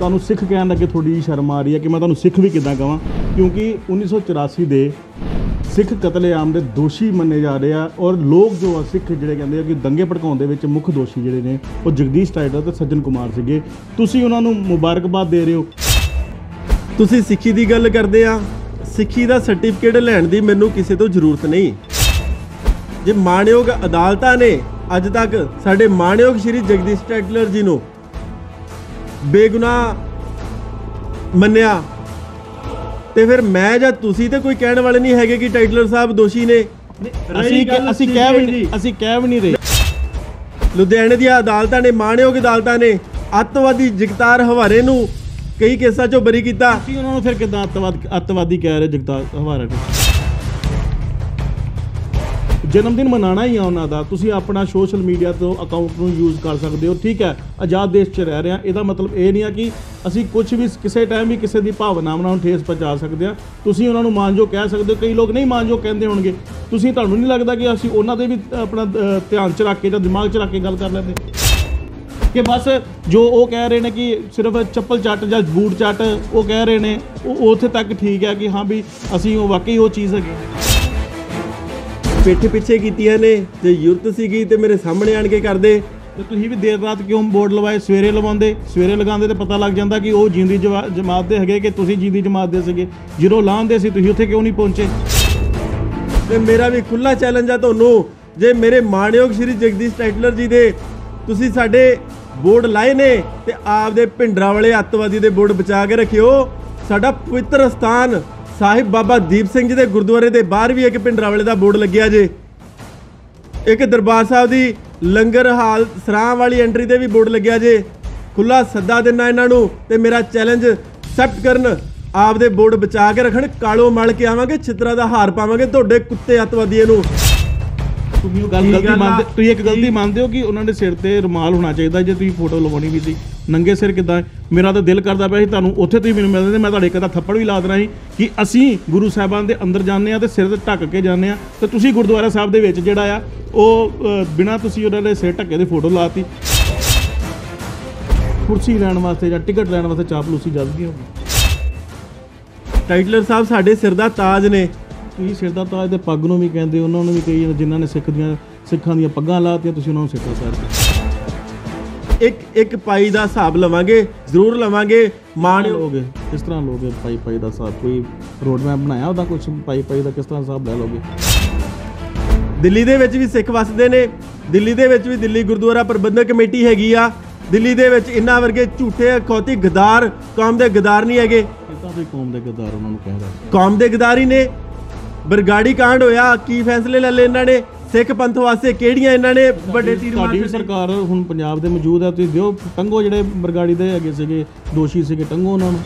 ਤੁਹਾਨੂੰ ਸਿੱਖ ਕਹਿਣ ਲੱਗੇ ਥੋੜੀ ਸ਼ਰਮ ਆ ਰਹੀ ਹੈ ਕਿ ਮੈਂ ਤੁਹਾਨੂੰ ਸਿੱਖ ਵੀ ਕਿਦਾਂ ਕਹਾਂ ਕਿਉਂਕਿ 1984 ਦੇ ਸਿੱਖ ਕਤਲੇਆਮ ਦੇ ਦੋਸ਼ੀ ਮੰਨੇ ਜਾ ਰਹੇ ਆ ਔਰ ਲੋਕ ਜੋ ਆ ਸਿੱਖ ਜਿਹੜੇ ਕਹਿੰਦੇ ਆ ਕਿ ਦੰਗੇ ਭੜਕਾਉਣ ਦੇ ਵਿੱਚ ਮੁੱਖ ਦੋਸ਼ੀ ਜਿਹੜੇ ਨੇ ਉਹ ਜਗਦੀਸ਼ ਟਾਈਡਰ ਤੇ ਸੱਜਣ ਕੁਮਾਰ ਸੀਗੇ ਤੁਸੀਂ ਉਹਨਾਂ ਨੂੰ ਮੁਬਾਰਕਬਾਦ ਦੇ ਰਹੇ ਹੋ ਤੁਸੀਂ ਸਿੱਖੀ ਦੀ ਗੱਲ ਕਰਦੇ ਆ ਸਿੱਖੀ ਦਾ ਸਰਟੀਫਿਕੇਟ ਲੈਣ ਦੀ ਮੈਨੂੰ ਕਿਸੇ ਤੋਂ ਜ਼ਰੂਰਤ ਨਹੀਂ ਜੇ ਮਾਣਯੋਗ ਅਦਾਲਤਾਂ ਨੇ ਅੱਜ ਤੱਕ ਸਾਡੇ ਮਾਣਯੋਗ ਸ਼੍ਰੀ ਜਗਦੀਸ਼ ਟੈਟਲਰ ਜੀ ਨੂੰ ਬੇਗੁਨਾਹ ਮੰਨਿਆ ਤੇ ਫਿਰ ਮੈਂ ਜਾਂ ਤੁਸੀਂ ਤੇ ਕੋਈ ਕਹਿਣ ਵਾਲੇ ਨਹੀਂ ਹੈਗੇ ਕਿ ਟਾਈਟਲਰ ਸਾਹਿਬ ਦੋਸ਼ੀ ਨੇ ਅਸੀਂ ਅਸੀਂ ਕਹਿ ਵੀ ਅਸੀਂ ਕਹਿ ਵੀ ਨਹੀਂ ਰਹੇ ਲੁਧਿਆਣੇ ਦੀਆਂ ਅਦਾਲਤਾਂ ਨੇ ਮਾਣਯੋਗ ਅਦਾਲਤਾਂ ਨੇ ਅੱਤਵਾਦੀ ਜਗਤਾਰ ਹਵਾਰੇ ਨੂੰ ਕਈ ਕੇਸਾਂ 'ਚੋਂ ਬਰੀ ਕੀਤਾ ਅਸੀਂ ਉਹਨਾਂ ਨੂੰ ਫਿਰ ਕਿਦਾਂ ਅੱਤਵਾਦ ਅੱਤਵਾਦੀ ਕਹਿ ਰਹੇ ਜਗਤਾਰ ਹਵਾਰਾ ਨੂੰ ਜਨਮ ਦਿਨ ਮਨਾਣਾ ਹੀ ਆ ਉਹਨਾਂ ਦਾ ਤੁਸੀਂ ਆਪਣਾ ਸੋਸ਼ਲ ਮੀਡੀਆ ਤੋਂ ਅਕਾਊਂਟ ਨੂੰ ਯੂਜ਼ ਕਰ ਸਕਦੇ ਹੋ ਠੀਕ ਹੈ ਆਜ਼ਾਦ ਦੇਸ਼ 'ਚ ਰਹਿ ਰਹੇ ਆ ਇਹਦਾ ਮਤਲਬ ਇਹ ਨਹੀਂ ਆ ਕਿ ਅਸੀਂ ਕੁਝ ਵੀ ਕਿਸੇ ਟਾਈਮ ਵੀ ਕਿਸੇ ਦੀ ਭਾਵਨਾਵਾਂ ਨੂੰ ਠੇਸ ਪਹੁੰਚਾ ਸਕਦੇ ਆ ਤੁਸੀਂ ਉਹਨਾਂ ਨੂੰ ਮਾਨਜੋ ਕਹਿ ਸਕਦੇ ਹੋ ਕਈ ਲੋਕ ਨਹੀਂ ਮਾਨਜੋ ਕਹਿੰਦੇ ਹੋਣਗੇ ਤੁਸੀਂ ਤੁਹਾਨੂੰ ਨਹੀਂ ਲੱਗਦਾ ਕਿ ਅਸੀਂ ਉਹਨਾਂ ਦੇ ਵੀ ਆਪਣਾ ਧਿਆਨ 'ਚ ਰੱਖ ਕੇ ਜਾਂ ਦਿਮਾਗ 'ਚ ਰੱਖ ਕੇ ਗੱਲ ਕਰ ਲੈਂਦੇ ਕਿ ਬਸ ਜੋ ਉਹ ਕਹਿ ਰਹੇ ਨੇ ਕਿ ਸਿਰਫ ਚੱਪਲ ਚੱਟ ਜਾਂ ਬੂਟ ਚੱਟ ਉਹ ਕਹਿ ਰਹੇ ਨੇ ਉਹ ਉੱਥੇ ਤੱਕ ਠੀਕ ਹੈ ਕਿ ਹਾਂ ਵੀ ਅਸੀਂ ਉਹ ਵਾਕਈ ਉਹ ਚੀਜ਼ ਹੈਗੇ ਪਿੱਠ ਪਿੱਛੇ ਕੀਤੀਆਂ ਨੇ ਜੇ ਯੁਰਤ ਸੀਗੀ ਤੇ ਮੇਰੇ ਸਾਹਮਣੇ ਆਣ ਕੇ ਕਰਦੇ ਤੇ ਤੁਸੀਂ ਵੀ ਦੇਰ ਰਾਤ ਕਿਉਂ ਬੋਰਡ ਲਵਾਏ ਸਵੇਰੇ ਲਵਾਉਂਦੇ ਸਵੇਰੇ ਲਗਾਉਂਦੇ ਤੇ ਪਤਾ ਲੱਗ ਜਾਂਦਾ ਕਿ ਉਹ ਜਿੰਦੀ ਜਮਾਤ ਦੇ ਹੈਗੇ ਕਿ ਤੁਸੀਂ ਜਿੰਦੀ ਜਮਾਤ ਦੇ ਸੀਗੇ ਜਿਹੜੋ ਲਾਂਦੇ ਸੀ ਤੁਸੀਂ ਉੱਥੇ ਕਿਉਂ ਨਹੀਂ ਪਹੁੰਚੇ ਤੇ ਮੇਰਾ ਵੀ ਖੁੱਲਾ ਚੈਲੰਜ ਆ ਤੁਹਾਨੂੰ ਜੇ ਮੇਰੇ ਮਾਣਯੋਗ ਸ਼੍ਰੀ ਜਗਦੀਸ਼ ਟਾਈਟਲਰ ਜੀ ਦੇ ਤੁਸੀਂ ਸਾਡੇ ਬੋਰਡ ਲਾਏ ਨੇ ਤੇ ਆਪਦੇ ਪਿੰਡਰਾ ਵਾਲੇ ਅੱਤਵਾਦੀ ਦੇ ਬੋਰਡ ਬਚਾ ਕੇ ਰੱਖਿਓ ਸਾਡਾ ਪਵਿੱਤਰ ਸਥਾਨ ਸਾਹਿਬ ਬਾਬਾ ਦੀਪ ਸਿੰਘ ਜੀ ਦੇ ਗੁਰਦੁਆਰੇ ਦੇ ਬਾਹਰ ਵੀ ਇੱਕ ਪਿੰਡਰਾਵਲੇ ਦਾ ਬੋਰਡ ਲੱਗਿਆ ਜੇ ਇੱਕ ਦਰਬਾਰ ਸਾਹਿਬ ਦੀ ਲੰਗਰ ਹਾਲ ਸਰਾਂ ਵਾਲੀ ਐਂਟਰੀ ਦੇ ਵੀ ਬੋਰਡ ਲੱਗਿਆ ਜੇ ਖੁੱਲਾ ਸੱਦਾ ਦਿੰਨਾ ਇਹਨਾਂ ਨੂੰ ਤੇ ਮੇਰਾ ਚੈਲੰਜ ਐਕਸੈਪਟ ਕਰਨ ਆਪਦੇ ਬੋਰਡ ਬਚਾ ਕੇ ਰੱਖਣ ਕਾਲੋ ਮਲ ਕੇ ਆਵਾਂਗੇ ਛਿਤਰਾ ਦਾ ਹਾਰ ਪਾਵਾਂਗੇ ਤੁਹਾਡੇ ਕੁੱਤੇ ਅਤਵਾਦੀਆਂ ਨੂੰ ਤੁਸੀਂ ਉਹ ਗੱਲ ਗਲਤੀ ਮੰਨਦੇ ਤੁਸੀਂ ਇੱਕ ਗਲਤੀ ਮੰਨਦੇ ਹੋ ਕਿ ਉਹਨਾਂ ਦੇ ਸਿਰ ਤੇ ਰੁਮਾਲ ਹੋਣਾ ਚਾਹੀਦਾ ਜੇ ਤੁਸੀਂ ਫੋਟੋ ਲਵਾਉਣੀ ਵੀ ਸੀ ਨੰਗੇ ਸਿਰ ਕਿਦਾਂ ਮੇਰਾ ਤਾਂ ਦਿਲ ਕਰਦਾ ਪਿਆ ਸੀ ਤੁਹਾਨੂੰ ਉੱਥੇ ਤੁਸੀਂ ਮੈਨੂੰ ਮਿਲਦੇ ਮੈਂ ਤੁਹਾਡੇ ਇੱਕ ਦਾ ਥੱਪੜ ਵੀ ਲਾ ਦੇਣਾ ਸੀ ਕਿ ਅਸੀਂ ਗੁਰੂ ਸਾਹਿਬਾਨ ਦੇ ਅੰਦਰ ਜਾਂਦੇ ਆ ਤੇ ਸਿਰ ਤੇ ਢੱਕ ਕੇ ਜਾਂਦੇ ਆ ਤੇ ਤੁਸੀਂ ਗੁਰਦੁਆਰਾ ਸਾਹਿਬ ਦੇ ਵਿੱਚ ਜਿਹੜਾ ਆ ਉਹ ਬਿਨਾ ਤੁਸੀਂ ਉਹਨਾਂ ਦੇ ਸਿਰ ਢੱਕੇ ਦੇ ਫੋਟੋ ਲਾਤੀ ਕੁਰਸੀ ਲੈਣ ਵਾਸਤੇ ਜਾਂ ਟਿਕਟ ਲੈਣ ਵਾਸਤੇ ਚਾਪਲੂਸੀ ਜਲਦੀ ਹੋ ਗਈ ਟਾਈਟਲਰ ਸਾਹਿਬ ਸਾਡੇ ਸਿਰ ਦਾ ਤਾਜ ਨੇ ਤੁਸੀਂ ਸਿਰਦਾ ਤਾਜ ਦੇ ਪੱਗ ਨੂੰ ਵੀ ਕਹਿੰਦੇ ਉਹਨਾਂ ਨੂੰ ਵੀ ਕਹੀ ਜਿਨ੍ਹਾਂ ਨੇ ਸਿੱਖ ਦੀਆਂ ਸਿੱਖਾਂ ਦੀਆਂ ਪੱਗਾਂ ਲਾਤੀਆਂ ਤੁਸੀਂ ਉਹਨਾਂ ਨੂੰ ਸਿੱਖਾ ਸਰ ਇੱਕ ਇੱਕ ਪਾਈ ਦਾ ਹਿਸਾਬ ਲਵਾਂਗੇ ਜ਼ਰੂਰ ਲਵਾਂਗੇ ਮਾਣ ਲੋਗੇ ਕਿਸ ਤਰ੍ਹਾਂ ਲੋਗੇ ਪਾਈ ਪਾਈ ਦਾ ਹਿਸਾਬ ਕੋਈ ਰੋਡ ਮੈਪ ਬਣਾਇਆ ਉਹਦਾ ਕੁਝ ਪਾਈ ਪਾਈ ਦਾ ਕਿਸ ਤਰ੍ਹਾਂ ਹਿਸਾਬ ਲੈ ਲੋਗੇ ਦਿੱਲੀ ਦੇ ਵਿੱਚ ਵੀ ਸਿੱਖ ਵਸਦੇ ਨੇ ਦਿੱਲੀ ਦੇ ਵਿੱਚ ਵੀ ਦਿੱਲੀ ਗੁਰਦੁਆਰਾ ਪ੍ਰਬੰਧਕ ਕਮੇਟੀ ਹੈਗੀ ਆ ਦਿੱਲੀ ਦੇ ਵਿੱਚ ਇੰਨਾ ਵਰਗੇ ਝੂਠੇ ਖੌਤੀ ਗਦਾਰ ਕੌਮ ਦੇ ਗਦਾਰ ਨਹੀਂ ਹੈਗੇ ਕਿਤਾ ਵੀ ਕੌਮ ਦੇ ਗਦਾਰ ਉਹਨਾਂ ਨੂੰ ਕਹਿੰਦਾ ਕੌਮ ਦੇ ਗਦਾਰ ਹੀ ਨੇ ਬਰਗਾੜੀ ਕਾਂਡ ਹੋਇਆ ਕੀ ਫੈਸਲੇ ਲੈ ਲੈ ਇਹਨਾਂ ਨੇ ਸਿੱਖ ਪੰਥ ਵਾਸਤੇ ਕਿਹੜੀਆਂ ਇਹਨਾਂ ਨੇ ਵੱਡੇ ਤੀਰ ਮਾਰ ਸਾਡੀ ਸਰਕਾਰ ਹੁਣ ਪੰਜਾਬ ਦੇ ਮੌਜੂਦ ਹੈ ਤੁਸੀਂ ਦਿਓ ਟੰਗੋ ਜਿਹੜੇ ਬਰਗਾੜੀ ਦੇ ਅੱਗੇ ਸੀਗੇ ਦੋਸ਼ੀ ਸੀਗੇ ਟੰਗੋ ਉਹਨਾਂ ਨੂੰ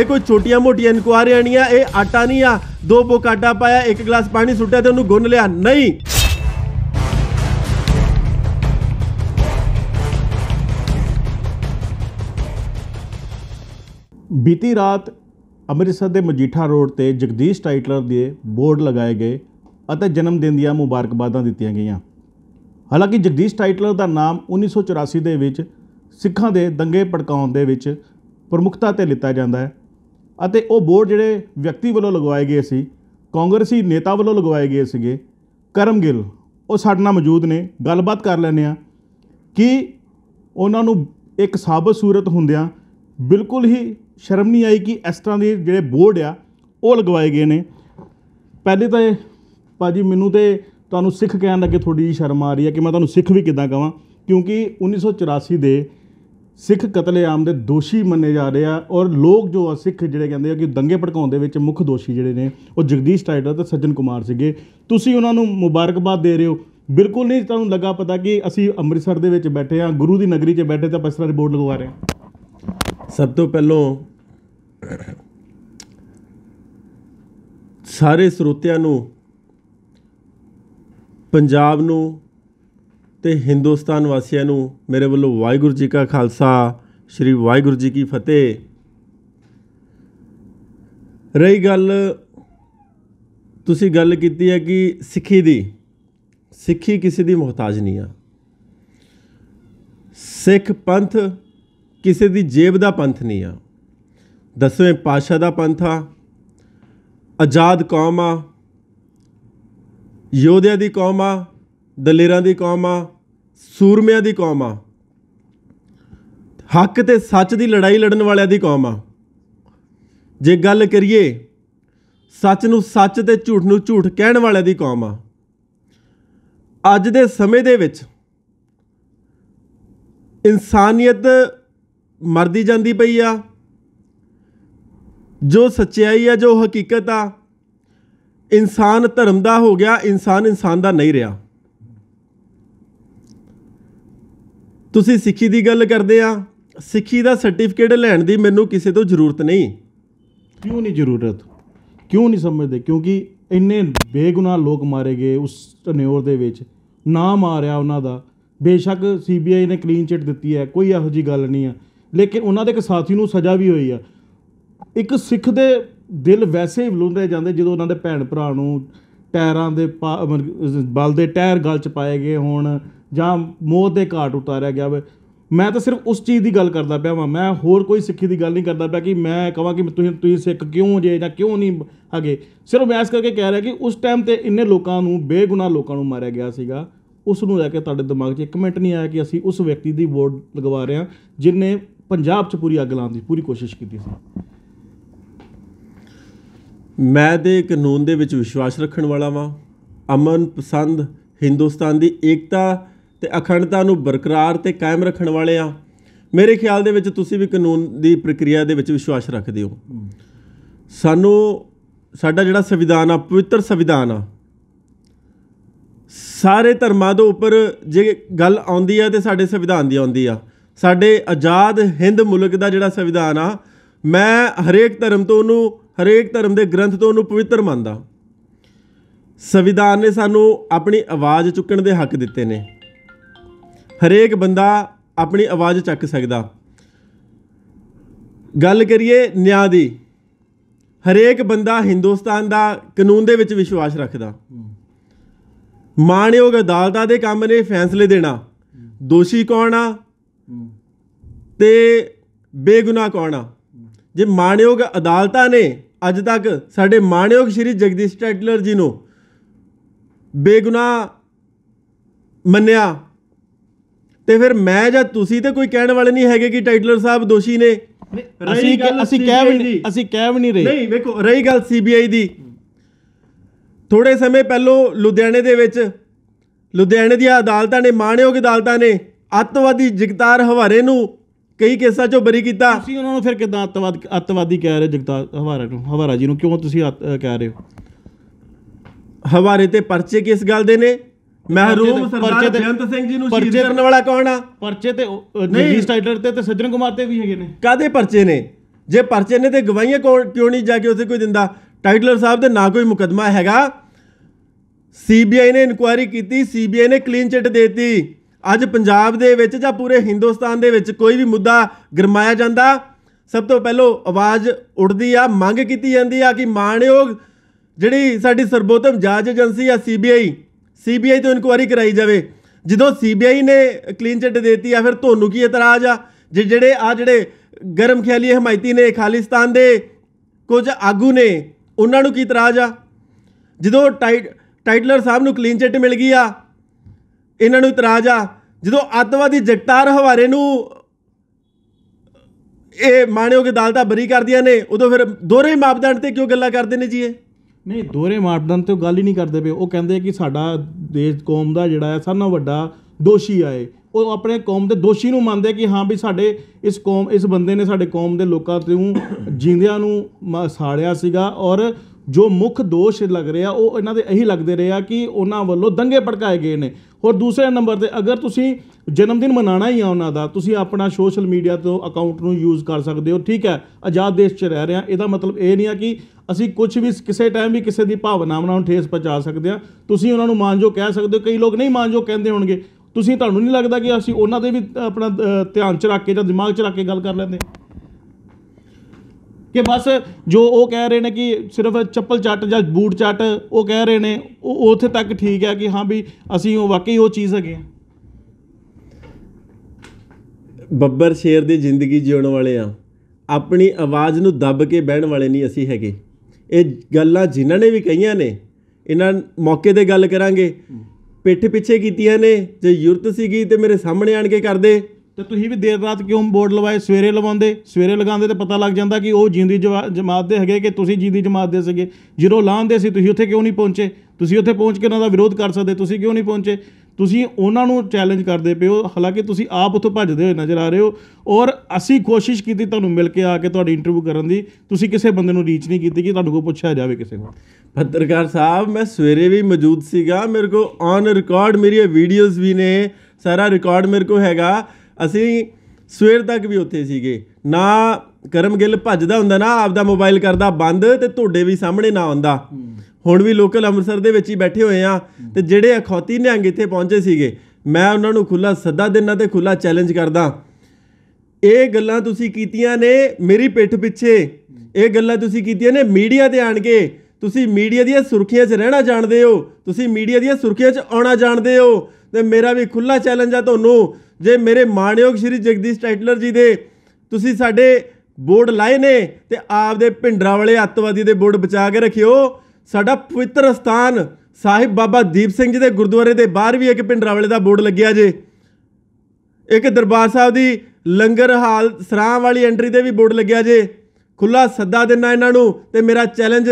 ਇਹ ਕੋਈ ਛੋਟੀਆਂ ਮੋਟੀਆਂ ਇਨਕੁਆਰੀਆਂ ਨਹੀਂ ਆ ਇਹ ਆਟਾ ਨਹੀਂ ਆ ਦੋ ਬੋਕਾਟਾ ਪਾਇਆ ਇੱਕ ਗਲਾਸ ਪਾਣੀ ਸੁੱਟਿਆ ਤੇ ਉਹਨੂੰ ਗੁੰਨ ਲਿਆ ਨਹੀਂ ਬੀਤੀ ਰਾਤ ਅੰਮ੍ਰਿਤਸਰ ਦੇ ਮਜੀਠਾ ਰੋਡ ਤੇ ਜਗਦੀਸ਼ ਟਾਈਟਲਰ ਦੇ ਬੋਰਡ ਲਗਾਏ ਗਏ ਅਤੇ ਜਨਮ ਦਿਨ ਦੀਆਂ ਮੁਬਾਰਕਬਾਦਾਂ ਦਿੱਤੀਆਂ ਗਈਆਂ ਹਾਲਾਂਕਿ ਜਗਦੀਸ਼ ਟਾਈਟਲਰ ਦਾ ਨਾਮ 1984 ਦੇ ਵਿੱਚ ਸਿੱਖਾਂ ਦੇ ਦੰਗੇ ਭੜਕਾਉਣ ਦੇ ਵਿੱਚ ਪ੍ਰਮੁਖਤਾ ਤੇ ਲਿੱਤਾ ਜਾਂਦਾ ਹੈ ਅਤੇ ਉਹ ਬੋਰਡ ਜਿਹੜੇ ਵਿਅਕਤੀ ਵੱਲੋਂ ਲਗਵਾਏ ਗਏ ਸੀ ਕਾਂਗਰਸੀ ਨੇਤਾ ਵੱਲੋਂ ਲਗਵਾਏ ਗਏ ਸੀਗੇ ਕਰਮਗਿਲ ਉਹ ਸਾਡੇ ਨਾਲ ਮੌਜੂਦ ਨੇ ਗੱਲਬਾਤ ਕਰ ਲੈਣੇ ਆ ਕਿ ਉਹਨਾਂ ਨੂੰ ਇੱਕ ਸਾਬਤ ਸੂਰਤ ਹੁੰਦਿਆਂ ਬਿਲਕੁਲ ਹੀ ਸ਼ਰਮ ਨਹੀਂ ਆਈ ਕਿ ਇਸ ਤਰ੍ਹਾਂ ਦੇ ਜਿਹੜੇ ਬੋਰਡ ਆ ਉਹ ਲਗਵਾਏ ਗਏ ਨੇ ਪਹਿਲੇ ਤਾਂ ਭਾਜੀ ਮੈਨੂੰ ਤੇ ਤੁਹਾਨੂੰ ਸਿੱਖ ਕਹਿਣ ਲੱਗੇ ਥੋੜੀ ਜੀ ਸ਼ਰਮ ਆ ਰਹੀ ਹੈ ਕਿ ਮੈਂ ਤੁਹਾਨੂੰ ਸਿੱਖ ਵੀ ਕਿਦਾਂ ਕਹਾਂ ਕਿਉਂਕਿ 1984 ਦੇ ਸਿੱਖ ਕਤਲੇਆਮ ਦੇ ਦੋਸ਼ੀ ਮੰਨੇ ਜਾ ਰਹੇ ਆ ਔਰ ਲੋਕ ਜੋ ਆ ਸਿੱਖ ਜਿਹੜੇ ਕਹਿੰਦੇ ਆ ਕਿ ਦੰਗੇ ਭੜਕਾਉਣ ਦੇ ਵਿੱਚ ਮੁੱਖ ਦੋਸ਼ੀ ਜਿਹੜੇ ਨੇ ਉਹ ਜਗਦੀਸ਼ ਟਾਈਡਰ ਤੇ ਸੱਜਣ ਕੁਮਾਰ ਸੀਗੇ ਤੁਸੀਂ ਉਹਨਾਂ ਨੂੰ ਮੁਬਾਰਕਬਾਦ ਦੇ ਰਹੇ ਹੋ ਬਿਲਕੁਲ ਨਹੀਂ ਤੁਹਾਨੂੰ ਲੱਗਾ ਪਤਾ ਕਿ ਅਸੀਂ ਅੰਮ੍ਰਿਤਸਰ ਦੇ ਵਿੱਚ ਬੈਠੇ ਆ ਗੁਰੂ ਦੀ ਨਗਰੀ 'ਚ ਬੈਠੇ ਤਾਂ ਪਸਰਾ ਰਿਪੋਰਟ ਲਗਵਾ ਰਹੇ ਆ ਸਭ ਤੋਂ ਪਹਿਲਾਂ ਸਾਰੇ ਸਰੋਤਿਆਂ ਨੂੰ ਪੰਜਾਬ ਨੂੰ ਤੇ ਹਿੰਦੁਸਤਾਨ ਵਾਸੀਆਂ ਨੂੰ ਮੇਰੇ ਵੱਲੋਂ ਵਾਹਿਗੁਰੂ ਜੀ ਕਾ ਖਾਲਸਾ ਸ੍ਰੀ ਵਾਹਿਗੁਰੂ ਜੀ ਕੀ ਫਤਿਹ ਰਹੀ ਗੱਲ ਤੁਸੀਂ ਗੱਲ ਕੀਤੀ ਹੈ ਕਿ ਸਿੱਖੀ ਦੀ ਸਿੱਖੀ ਕਿਸੇ ਦੀ ਮੁਹਤਾਜ ਨਹੀਂ ਆ ਸਿੱਖ ਪੰਥ ਕਿਸੇ ਦੀ ਜੇਬ ਦਾ ਪੰਥ ਨਹੀਂ ਆ ਦਸਵੇਂ ਪਾਸ਼ਾ ਦਾ ਪੰਥ ਆ ਆਜ਼ਾਦ ਕੌਮ ਆ ਯੋਧਿਆਂ ਦੀ ਕੌਮ ਆ ਦਲੇਰਾਂ ਦੀ ਕੌਮ ਆ ਸੂਰਮਿਆਂ ਦੀ ਕੌਮ ਆ ਹੱਕ ਤੇ ਸੱਚ ਦੀ ਲੜਾਈ ਲੜਨ ਵਾਲਿਆਂ ਦੀ ਕੌਮ ਆ ਜੇ ਗੱਲ ਕਰੀਏ ਸੱਚ ਨੂੰ ਸੱਚ ਤੇ ਝੂਠ ਨੂੰ ਝੂਠ ਕਹਿਣ ਵਾਲਿਆਂ ਦੀ ਕੌਮ ਆ ਅੱਜ ਦੇ ਸਮੇਂ ਦੇ ਵਿੱਚ ਇਨਸਾਨੀਅਤ ਮਰਦੀ ਜਾਂਦੀ ਪਈ ਆ ਜੋ ਸੱਚਾਈ ਆ ਜੋ ਹਕੀਕਤ ਆ ਇਨਸਾਨ ਧਰਮ ਦਾ ਹੋ ਗਿਆ ਇਨਸਾਨ ਇਨਸਾਨ ਦਾ ਨਹੀਂ ਰਿਹਾ ਤੁਸੀਂ ਸਿੱਖੀ ਦੀ ਗੱਲ ਕਰਦੇ ਆ ਸਿੱਖੀ ਦਾ ਸਰਟੀਫਿਕੇਟ ਲੈਣ ਦੀ ਮੈਨੂੰ ਕਿਸੇ ਤੋਂ ਜ਼ਰੂਰਤ ਨਹੀਂ ਕਿਉਂ ਨਹੀਂ ਜ਼ਰੂਰਤ ਕਿਉਂ ਨਹੀਂ ਸਮਝਦੇ ਕਿਉਂਕਿ ਇੰਨੇ ਬੇਗੁਨਾਹ ਲੋਕ ਮਾਰੇ ਗਏ ਉਸ ਧਨਿਓਰ ਦੇ ਵਿੱਚ ਨਾਮ ਆ ਰਿਹਾ ਉਹਨਾਂ ਦਾ ਬੇਸ਼ੱਕ ਸੀਬੀਆਈ ਨੇ ਕਲੀਨ ਚਿੱਟ ਦਿੱਤੀ ਹੈ ਕੋਈ ਇਹੋ ਜੀ ਗੱਲ ਨਹੀਂ ਆ ਲੇਕਿਨ ਉਹਨਾਂ ਦੇ ਇੱਕ ਸਾਥੀ ਨੂੰ ਸਜ਼ਾ ਵੀ ਹੋਈ ਆ ਇੱਕ ਸਿੱਖ ਦੇ ਦਿਲ ਵੈਸੇ ਹੀ ਬਲੁੰਦੇ ਜਾਂਦੇ ਜਦੋਂ ਉਹਨਾਂ ਦੇ ਭੈਣ ਭਰਾ ਨੂੰ ਟਾਇਰਾਂ ਦੇ ਬਲ ਦੇ ਟਾਇਰ ਗਲ ਚ ਪਾਏ ਗਏ ਹੋਣ ਜਾਂ ਮੌਤ ਦੇ ਘਾਟ ਉਤਾਰਿਆ ਗਿਆ ਵੇ ਮੈਂ ਤਾਂ ਸਿਰਫ ਉਸ ਚੀਜ਼ ਦੀ ਗੱਲ ਕਰਦਾ ਪਿਆ ਹਾਂ ਮੈਂ ਹੋਰ ਕੋਈ ਸਿੱਖੀ ਦੀ ਗੱਲ ਨਹੀਂ ਕਰਦਾ ਪਿਆ ਕਿ ਮੈਂ ਕਹਾਂ ਕਿ ਤੁਸੀਂ ਤੁਸੀਂ ਸਿੱਖ ਕਿਉਂ ਜੇ ਜਾਂ ਕਿਉਂ ਨਹੀਂ ਹਗੇ ਸਿਰਫ ਮੈਂ ਇਸ ਕਰਕੇ ਕਹਿ ਰਿਹਾ ਕਿ ਉਸ ਟਾਈਮ ਤੇ ਇੰਨੇ ਲੋਕਾਂ ਨੂੰ ਬੇਗੁਨਾਹ ਲੋਕਾਂ ਨੂੰ ਮਾਰਿਆ ਗਿਆ ਸੀਗਾ ਉਸ ਨੂੰ ਲੈ ਕੇ ਤੁਹਾਡੇ ਦਿਮਾਗ 'ਚ ਇੱਕ ਮਿੰਟ ਨਹੀਂ ਆਇਆ ਕਿ ਅਸੀਂ ਉਸ ਵਿਅਕਤੀ ਦੀ ਵੋਟ ਲਗਵਾ ਰਹੇ ਹਾਂ ਜਿਨੇ ਪੰਜਾਬ 'ਚ ਪੂਰੀ ਅੱਗ ਲਾਉਣ ਦੀ ਪੂਰੀ ਕੋਸ਼ਿਸ਼ ਕੀਤੀ ਸੀ ਮੈਂ ਦੇ ਕਾਨੂੰਨ ਦੇ ਵਿੱਚ ਵਿਸ਼ਵਾਸ ਰੱਖਣ ਵਾਲਾ ਵਾਂ ਅਮਨ ਪਸੰਦ ਹਿੰਦੁਸਤਾਨ ਦੀ ਏਕਤਾ ਤੇ ਅਖੰਡਤਾ ਨੂੰ ਬਰਕਰਾਰ ਤੇ ਕਾਇਮ ਰੱਖਣ ਵਾਲੇ ਆ ਮੇਰੇ ਖਿਆਲ ਦੇ ਵਿੱਚ ਤੁਸੀਂ ਵੀ ਕਾਨੂੰਨ ਦੀ ਪ੍ਰਕਿਰਿਆ ਦੇ ਵਿੱਚ ਵਿਸ਼ਵਾਸ ਰੱਖਦੇ ਹੋ ਸਾਨੂੰ ਸਾਡਾ ਜਿਹੜਾ ਸੰਵਿਧਾਨ ਆ ਪਵਿੱਤਰ ਸੰਵਿਧਾਨ ਆ ਸਾਰੇ ਧਰਮਾਂ ਦੇ ਉੱਪਰ ਜੇ ਗੱਲ ਆਉਂਦੀ ਆ ਤੇ ਸਾਡੇ ਸੰਵਿਧਾਨ ਦੀ ਆਉਂਦੀ ਆ ਸਾਡੇ ਆਜ਼ਾਦ ਹਿੰਦ ਮੁਲਕ ਦਾ ਜਿਹੜਾ ਸੰਵਿਧਾਨ ਆ ਮੈਂ ਹਰੇਕ ਧਰਮ ਤੋਂ ਉਹਨੂੰ ਹਰੇਕ ਧਰਮ ਦੇ ਗ੍ਰੰਥ ਤੋਂ ਉਹਨੂੰ ਪਵਿੱਤਰ ਮੰਨਦਾ ਸੰਵਿਧਾਨ ਨੇ ਸਾਨੂੰ ਆਪਣੀ ਆਵਾਜ਼ ਚੁੱਕਣ ਦੇ ਹੱਕ ਦਿੱਤੇ ਨੇ ਹਰੇਕ ਬੰਦਾ ਆਪਣੀ ਆਵਾਜ਼ ਚੱਕ ਸਕਦਾ ਗੱਲ ਕਰੀਏ ਨਿਆਂ ਦੀ ਹਰੇਕ ਬੰਦਾ ਹਿੰਦੁਸਤਾਨ ਦਾ ਕਾਨੂੰਨ ਦੇ ਵਿੱਚ ਵਿਸ਼ਵਾਸ ਰੱਖਦਾ ਮਾਣਯੋਗ ਅਦਾਲਤਾਂ ਦੇ ਕੰਮ ਨੇ ਫੈਸਲੇ ਦੇਣਾ ਦੋਸ਼ੀ ਕੌਣ ਆ ਤੇ ਬੇਗੁਨਾਹ ਕੌਣ ਆ ਜੇ ਮਾਨਯੋਗ ਅਦਾਲਤਾਂ ਨੇ ਅੱਜ ਤੱਕ ਸਾਡੇ ਮਾਨਯੋਗ ਸ਼੍ਰੀ ਜਗਦੀਸ਼ ਟੈਟਲਰ ਜੀ ਨੂੰ ਬੇਗੁਨਾਹ ਮੰਨਿਆ ਤੇ ਫਿਰ ਮੈਂ ਜਾਂ ਤੁਸੀਂ ਤੇ ਕੋਈ ਕਹਿਣ ਵਾਲੇ ਨਹੀਂ ਹੈਗੇ ਕਿ ਟਾਈਟਲਰ ਸਾਹਿਬ ਦੋਸ਼ੀ ਨੇ ਅਸੀਂ ਅਸੀਂ ਕਹਿ ਵੀ ਅਸੀਂ ਕਹਿ ਵੀ ਨਹੀਂ ਰਹੇ ਨਹੀਂ ਵੇਖੋ ਰਹੀ ਗੱਲ ਸੀਬੀਆਈ ਦੀ ਥੋੜੇ ਸਮੇਂ ਪਹਿਲਾਂ ਲੁਧਿਆਣੇ ਦੇ ਵਿੱਚ ਲੁਧਿਆਣੇ ਦੀਆਂ ਅਦਾਲਤਾਂ ਨੇ ਮਾਨਯੋਗ ਅਦਾਲਤਾਂ ਨੇ ਅੱਤਵਾਦੀ ਜਗਤਾਰ ਹਵਾਰੇ ਨੂੰ ਕਈ ਕੇਸਾਂ 'ਚੋਂ ਬਰੀ ਕੀਤਾ ਤੁਸੀਂ ਉਹਨਾਂ ਨੂੰ ਫਿਰ ਕਿਦਾਂ ਅੱਤਵਾਦ ਅੱਤਵਾਦੀ ਕਹਿ ਰਹੇ ਜਗਤਾਰ ਹਵਾਰਾ ਨੂੰ ਹਵਾਰਾ ਜੀ ਨੂੰ ਕਿਉਂ ਤੁਸੀਂ ਕਹਿ ਰਹੇ ਹੋ ਹਵਾਰੇ ਤੇ ਪਰਚੇ ਕਿਸ ਗੱਲ ਦੇ ਨੇ ਮਹਿਰੂਮ ਸਰਦਾਰ ਬੇਅੰਤ ਸਿੰਘ ਜੀ ਨੂੰ ਸ਼ਹੀਦ ਕਰਨ ਵਾਲਾ ਕੌਣ ਆ ਪਰਚੇ ਤੇ ਜਗਦੀਸ਼ ਸਟਾਈਲਰ ਤੇ ਤੇ ਸੱਜਣ ਕੁਮਾਰ ਤੇ ਵੀ ਹੈਗੇ ਨੇ ਕਾਦੇ ਪਰਚੇ ਨੇ ਜੇ ਪਰਚੇ ਨੇ ਤੇ ਗਵਾਹੀਆਂ ਕੌਣ ਕਿਉਂ ਨਹੀਂ ਜਾ ਕੇ ਉਸੇ ਕੋਈ ਦਿੰਦਾ ਟਾਈਟਲਰ ਸਾਹਿਬ ਦੇ ਨਾ ਕੋਈ ਮੁਕਦਮਾ ਹੈਗਾ ਸੀਬੀਆਈ ਨੇ ਇਨਕੁਆਇਰੀ ਕੀਤੀ ਸੀਬੀਆਈ ਨੇ ਕਲੀਨ ਚਿੱਟ ਦੇਤੀ ਅੱਜ ਪੰਜਾਬ ਦੇ ਵਿੱਚ ਜਾਂ ਪੂਰੇ ਹਿੰਦੁਸਤਾਨ ਦੇ ਵਿੱਚ ਕੋਈ ਵੀ ਮੁੱਦਾ ਗਰਮਾਇਆ ਜਾਂਦਾ ਸਭ ਤੋਂ ਪਹਿਲਾਂ ਆਵਾਜ਼ ਉੱਠਦੀ ਆ ਮੰਗ ਕੀਤੀ ਜਾਂਦੀ ਆ ਕਿ ਮਾਣਯੋਗ ਜਿਹੜੀ ਸਾਡੀ ਸਰਬੋਤਮ ਜਾਂਚ ਏਜੰਸੀ ਆ ਸੀਬੀਆਈ ਸੀਬੀਆਈ ਤੋਂ ਇਨਕੁਆਰੀ ਕਰਾਈ ਜਾਵੇ ਜਦੋਂ ਸੀਬੀਆਈ ਨੇ ਕਲੀਨ ਚਿੱਟ ਦਿੱਤੀ ਆ ਫਿਰ ਤੁਹਾਨੂੰ ਕੀ ਇਤਰਾਜ਼ ਆ ਜੇ ਜਿਹੜੇ ਆ ਜਿਹੜੇ ਗਰਮ ਖਿਆਲੀ ਹਮਾਇਤੀ ਨੇ ਖਾਲਿਸਤਾਨ ਦੇ ਕੁਝ ਆਗੂ ਨੇ ਉਹਨਾਂ ਨੂੰ ਕੀ ਇਤਰਾਜ਼ ਆ ਜਦੋਂ ਟਾਈਟਲਰ ਸਾਹਿਬ ਨੂੰ ਕਲੀਨ ਚਿੱਟ ਮਿਲ ਗਈ ਆ ਇਹਨਾਂ ਨੂੰ ਇਤਰਾਜ਼ ਆ ਜਦੋਂ ਅੱਤਵਾਦੀ ਜਗਤਾਰ ਹਵਾਰੇ ਨੂੰ ਇਹ ਮਾਣਿਓ ਕੇ ਦਾਲਤਾ ਬਰੀ ਕਰਦੀਆਂ ਨੇ ਉਦੋਂ ਫਿਰ ਦੋਹਰੇ ਮਾਪਦੰਡ ਤੇ ਕਿਉਂ ਗੱਲਾਂ ਕਰਦੇ ਨੇ ਜੀ ਇਹ ਨਹੀਂ ਦੋਹਰੇ ਮਾਪਦੰਡ ਤੇ ਗੱਲ ਹੀ ਨਹੀਂ ਕਰਦੇ ਪਏ ਉਹ ਕਹਿੰਦੇ ਕਿ ਸਾਡਾ ਦੇਸ਼ ਕੌਮ ਦਾ ਜਿਹੜਾ ਹੈ ਸਭ ਨਾਲੋਂ ਵੱਡਾ ਦੋਸ਼ੀ ਆਏ ਉਹ ਆਪਣੇ ਕੌਮ ਦੇ ਦੋਸ਼ੀ ਨੂੰ ਮੰਨਦੇ ਕਿ ਹਾਂ ਵੀ ਸਾਡੇ ਇਸ ਕੌਮ ਇਸ ਬੰਦੇ ਨੇ ਸਾਡੇ ਕੌਮ ਦੇ ਲੋਕਾਂ ਤੋਂ ਜਿੰਦਿਆਂ ਨੂੰ ਸਾੜਿਆ ਸੀਗਾ ਔਰ ਜੋ ਮੁੱਖ ਦੋਸ਼ ਲੱਗ ਰਿਹਾ ਉਹ ਇਹਨਾਂ ਦੇ ਇਹੀ ਲੱਗਦੇ ਰਿਹਾ ਕਿ ਉਹਨਾਂ ਵੱਲੋਂ ਦੰਗੇ ਭੜਕਾਏ ਗਏ ਨੇ ਔਰ ਦੂਸਰੇ ਨੰਬਰ ਤੇ ਅਗਰ ਤੁਸੀਂ ਜਨਮ ਦਿਨ ਮਨਾਣਾ ਹੀ ਆ ਉਹਨਾਂ ਦਾ ਤੁਸੀਂ ਆਪਣਾ ਸੋਸ਼ਲ ਮੀਡੀਆ ਤੋਂ ਅਕਾਊਂਟ ਨੂੰ ਯੂਜ਼ ਕਰ ਸਕਦੇ ਹੋ ਠੀਕ ਹੈ ਆਜ਼ਾਦ ਦੇਸ਼ 'ਚ ਰਹਿ ਰਹੇ ਆ ਇਹਦਾ ਮਤਲਬ ਇਹ ਨਹੀਂ ਆ ਕਿ ਅਸੀਂ ਕੁਝ ਵੀ ਕਿਸੇ ਟਾਈਮ ਵੀ ਕਿਸੇ ਦੀ ਭਾਵਨਾਵਾਂ ਨੂੰ ਠੇਸ ਪਹੁੰਚਾ ਸਕਦੇ ਆ ਤੁਸੀਂ ਉਹਨਾਂ ਨੂੰ ਮਾਨਜੋ ਕਹਿ ਸਕਦੇ ਹੋ ਕਈ ਲੋਕ ਨਹੀਂ ਮਾਨਜੋ ਕਹਿੰਦੇ ਹੋਣਗੇ ਤੁਸੀਂ ਤੁਹਾਨੂੰ ਨਹੀਂ ਲੱਗਦਾ ਕਿ ਅਸੀਂ ਉਹਨਾਂ ਦੇ ਵੀ ਆਪਣਾ ਧਿਆਨ 'ਚ ਰੱਖ ਕੇ ਜਾਂ ਦਿਮਾਗ 'ਚ ਰੱਖ ਕੇ ਗੱਲ ਕਰ ਲੈਂਦੇ ਕਿ ਬਸ ਜੋ ਉਹ ਕਹਿ ਰਹੇ ਨੇ ਕਿ ਸਿਰਫ ਚੱਪਲ ਚੱਟ ਜਾਂ ਬੂਟ ਚੱਟ ਉਹ ਕਹਿ ਰਹੇ ਨੇ ਉਹ ਉੱਥੇ ਤੱਕ ਠੀਕ ਹੈ ਕਿ ਹਾਂ ਵੀ ਅਸੀਂ ਉਹ ਵਾਕਈ ਉਹ ਚੀਜ਼ ਹੈਗੇ ਆ ਬੱਬਰ ਸ਼ੇਰ ਦੀ ਜ਼ਿੰਦਗੀ ਜਿਉਣ ਵਾਲੇ ਆ ਆਪਣੀ ਆਵਾਜ਼ ਨੂੰ ਦੱਬ ਕੇ ਬਹਿਣ ਵਾਲੇ ਨਹੀਂ ਅਸੀਂ ਹੈਗੇ ਇਹ ਗੱਲਾਂ ਜਿਨ੍ਹਾਂ ਨੇ ਵੀ ਕਹੀਆਂ ਨੇ ਇਹਨਾਂ ਮੌਕੇ ਤੇ ਗੱਲ ਕਰਾਂਗੇ ਪਿੱਠ ਪਿੱਛੇ ਕੀਤੀਆਂ ਨੇ ਜੇ ਯੁਰਤ ਸੀਗੀ ਤੇ ਮੇਰੇ ਸਾਹਮਣੇ ਆਣ ਕੇ ਕਰਦੇ ਤੇ ਤੁਸੀਂ ਵੀ ਦੇਰ ਰਾਤ ਕਿਉਂ ਬੋਰਡ ਲਵਾਏ ਸਵੇਰੇ ਲਵਾਉਂਦੇ ਸਵੇਰੇ ਲਗਾਉਂਦੇ ਤੇ ਪਤਾ ਲੱਗ ਜਾਂਦਾ ਕਿ ਉਹ ਜਿੰਦੀ ਜਮਾਤ ਦੇ ਹੈਗੇ ਕਿ ਤੁਸੀਂ ਜਿੰਦੀ ਜਮਾਤ ਦੇ ਸੀਗੇ ਜਿਹੜੋ ਲਾਂਦੇ ਸੀ ਤੁਸੀਂ ਉੱਥੇ ਕਿਉਂ ਨਹੀਂ ਪਹੁੰਚੇ ਤੁਸੀਂ ਉੱਥੇ ਪਹੁੰਚ ਕੇ ਉਹਨਾਂ ਦਾ ਵਿਰੋਧ ਕਰ ਸਕਦੇ ਤੁਸੀਂ ਕਿਉਂ ਨਹੀਂ ਪਹੁੰਚੇ ਤੁਸੀਂ ਉਹਨਾਂ ਨੂੰ ਚੈਲੰਜ ਕਰਦੇ ਪਏ ਹੋ ਹਾਲਾਂਕਿ ਤੁਸੀਂ ਆਪ ਉੱਥੇ ਭੱਜਦੇ ਹੋਏ ਨਜ਼ਰ ਆ ਰਹੇ ਹੋ ਔਰ ਅਸੀਂ ਕੋਸ਼ਿਸ਼ ਕੀਤੀ ਤੁਹਾਨੂੰ ਮਿਲ ਕੇ ਆ ਕੇ ਤੁਹਾਡੀ ਇੰਟਰਵਿਊ ਕਰਨ ਦੀ ਤੁਸੀਂ ਕਿਸੇ ਬੰਦੇ ਨੂੰ ਰੀਚ ਨਹੀਂ ਕੀਤੀ ਕਿ ਤੁਹਾਨੂੰ ਕੋਈ ਪੁੱਛਿਆ ਜਾਵੇ ਕਿਸੇ ਨੂੰ ਪੱਤਰਕਾਰ ਸਾਹਿਬ ਮੈਂ ਸਵੇਰੇ ਵੀ ਮੌਜੂਦ ਸੀਗਾ ਮੇਰੇ ਕੋ ਔਨ ਰਿਕਾਰਡ ਮੇਰੀਆਂ ਵੀਡੀਓਜ਼ ਵੀ ਨੇ ਸਾਰਾ ਰਿਕਾਰਡ ਮੇਰੇ ਕੋ ਹੈਗਾ ਅਸੀਂ ਸਵੇਰ ਤੱਕ ਵੀ ਉੱਥੇ ਸੀਗੇ ਨਾ ਕਰਮ ਗਿੱਲ ਭੱਜਦਾ ਹੁੰਦਾ ਨਾ ਆਪਦਾ ਮੋਬਾਈਲ ਕਰਦਾ ਬੰਦ ਤੇ ਤੁਹਾਡੇ ਵੀ ਸਾਹਮਣੇ ਨਾ ਆਉਂਦਾ ਹੁਣ ਵੀ ਲੋਕਲ ਅੰਮ੍ਰਿਤਸਰ ਦੇ ਵਿੱਚ ਹੀ ਬੈਠੇ ਹੋਏ ਆ ਤੇ ਜਿਹੜੇ ਅਖੌਤੀ ਨਿਹੰਗ ਇੱਥੇ ਪਹੁੰਚੇ ਸੀਗੇ ਮੈਂ ਉਹਨਾਂ ਨੂੰ ਖੁੱਲਾ ਸੱਦਾ ਦਿੰਨਾ ਤੇ ਖੁੱਲਾ ਚੈਲੰਜ ਕਰਦਾ ਇਹ ਗੱਲਾਂ ਤੁਸੀਂ ਕੀਤੀਆਂ ਨੇ ਮੇਰੀ ਪਿੱਠ ਪਿੱਛੇ ਇਹ ਗੱਲਾਂ ਤੁਸੀਂ ਕੀਤੀਆਂ ਨੇ ਮੀਡੀਆ ਤੇ ਆਣ ਕੇ ਤੁਸੀਂ ਮੀਡੀਆ ਦੀਆਂ ਸੁਰਖੀਆਂ 'ਚ ਰਹਿਣਾ ਜਾਣਦੇ ਹੋ ਤੁਸੀਂ ਮੀਡੀਆ ਦੀਆਂ ਸੁਰਖੀਆਂ 'ਚ ਆਉਣਾ ਜਾਣਦੇ ਹੋ ਤੇ ਮੇਰਾ ਵੀ ਖੁੱਲਾ ਚੈਲੰਜ ਆ ਤੁਹਾਨੂੰ ਜੇ ਮੇਰੇ ਮਾਣਯੋਗ ਸ਼੍ਰੀ ਜਗਦੀਸ਼ ਟਾਈਟਲਰ ਜੀ ਦੇ ਤੁਸੀਂ ਸਾਡੇ ਬੋਰਡ ਲਾਏ ਨੇ ਤੇ ਆਪਦੇ ਭਿੰਡਰਾ ਵਾਲੇ ਅੱਤਵਾਦੀ ਦੇ ਬੋਰਡ ਬਚਾ ਕੇ ਰੱਖਿਓ ਸਾਡਾ ਪਵਿੱਤਰ ਸਥਾਨ ਸਾਹਿਬ ਬਾਬਾ ਦੀਪ ਸਿੰਘ ਜੀ ਦੇ ਗੁਰਦੁਆਰੇ ਦੇ ਬਾਹਰ ਵੀ ਇੱਕ ਭਿੰਡਰਾ ਵਾਲੇ ਦਾ ਬੋਰਡ ਲੱਗਿਆ ਜੇ ਇੱਕ ਦਰਬਾਰ ਸਾਹਿਬ ਦੀ ਲੰਗਰ ਹਾਲ ਸਰਾਂ ਵਾਲੀ ਐਂਟਰੀ ਦੇ ਵੀ ਬੋਰਡ ਲੱਗਿਆ ਜੇ ਖੁੱਲਾ ਸੱਦਾ ਦੇਣਾ ਇਹਨਾਂ ਨੂੰ ਤੇ ਮੇਰਾ ਚੈਲੰਜ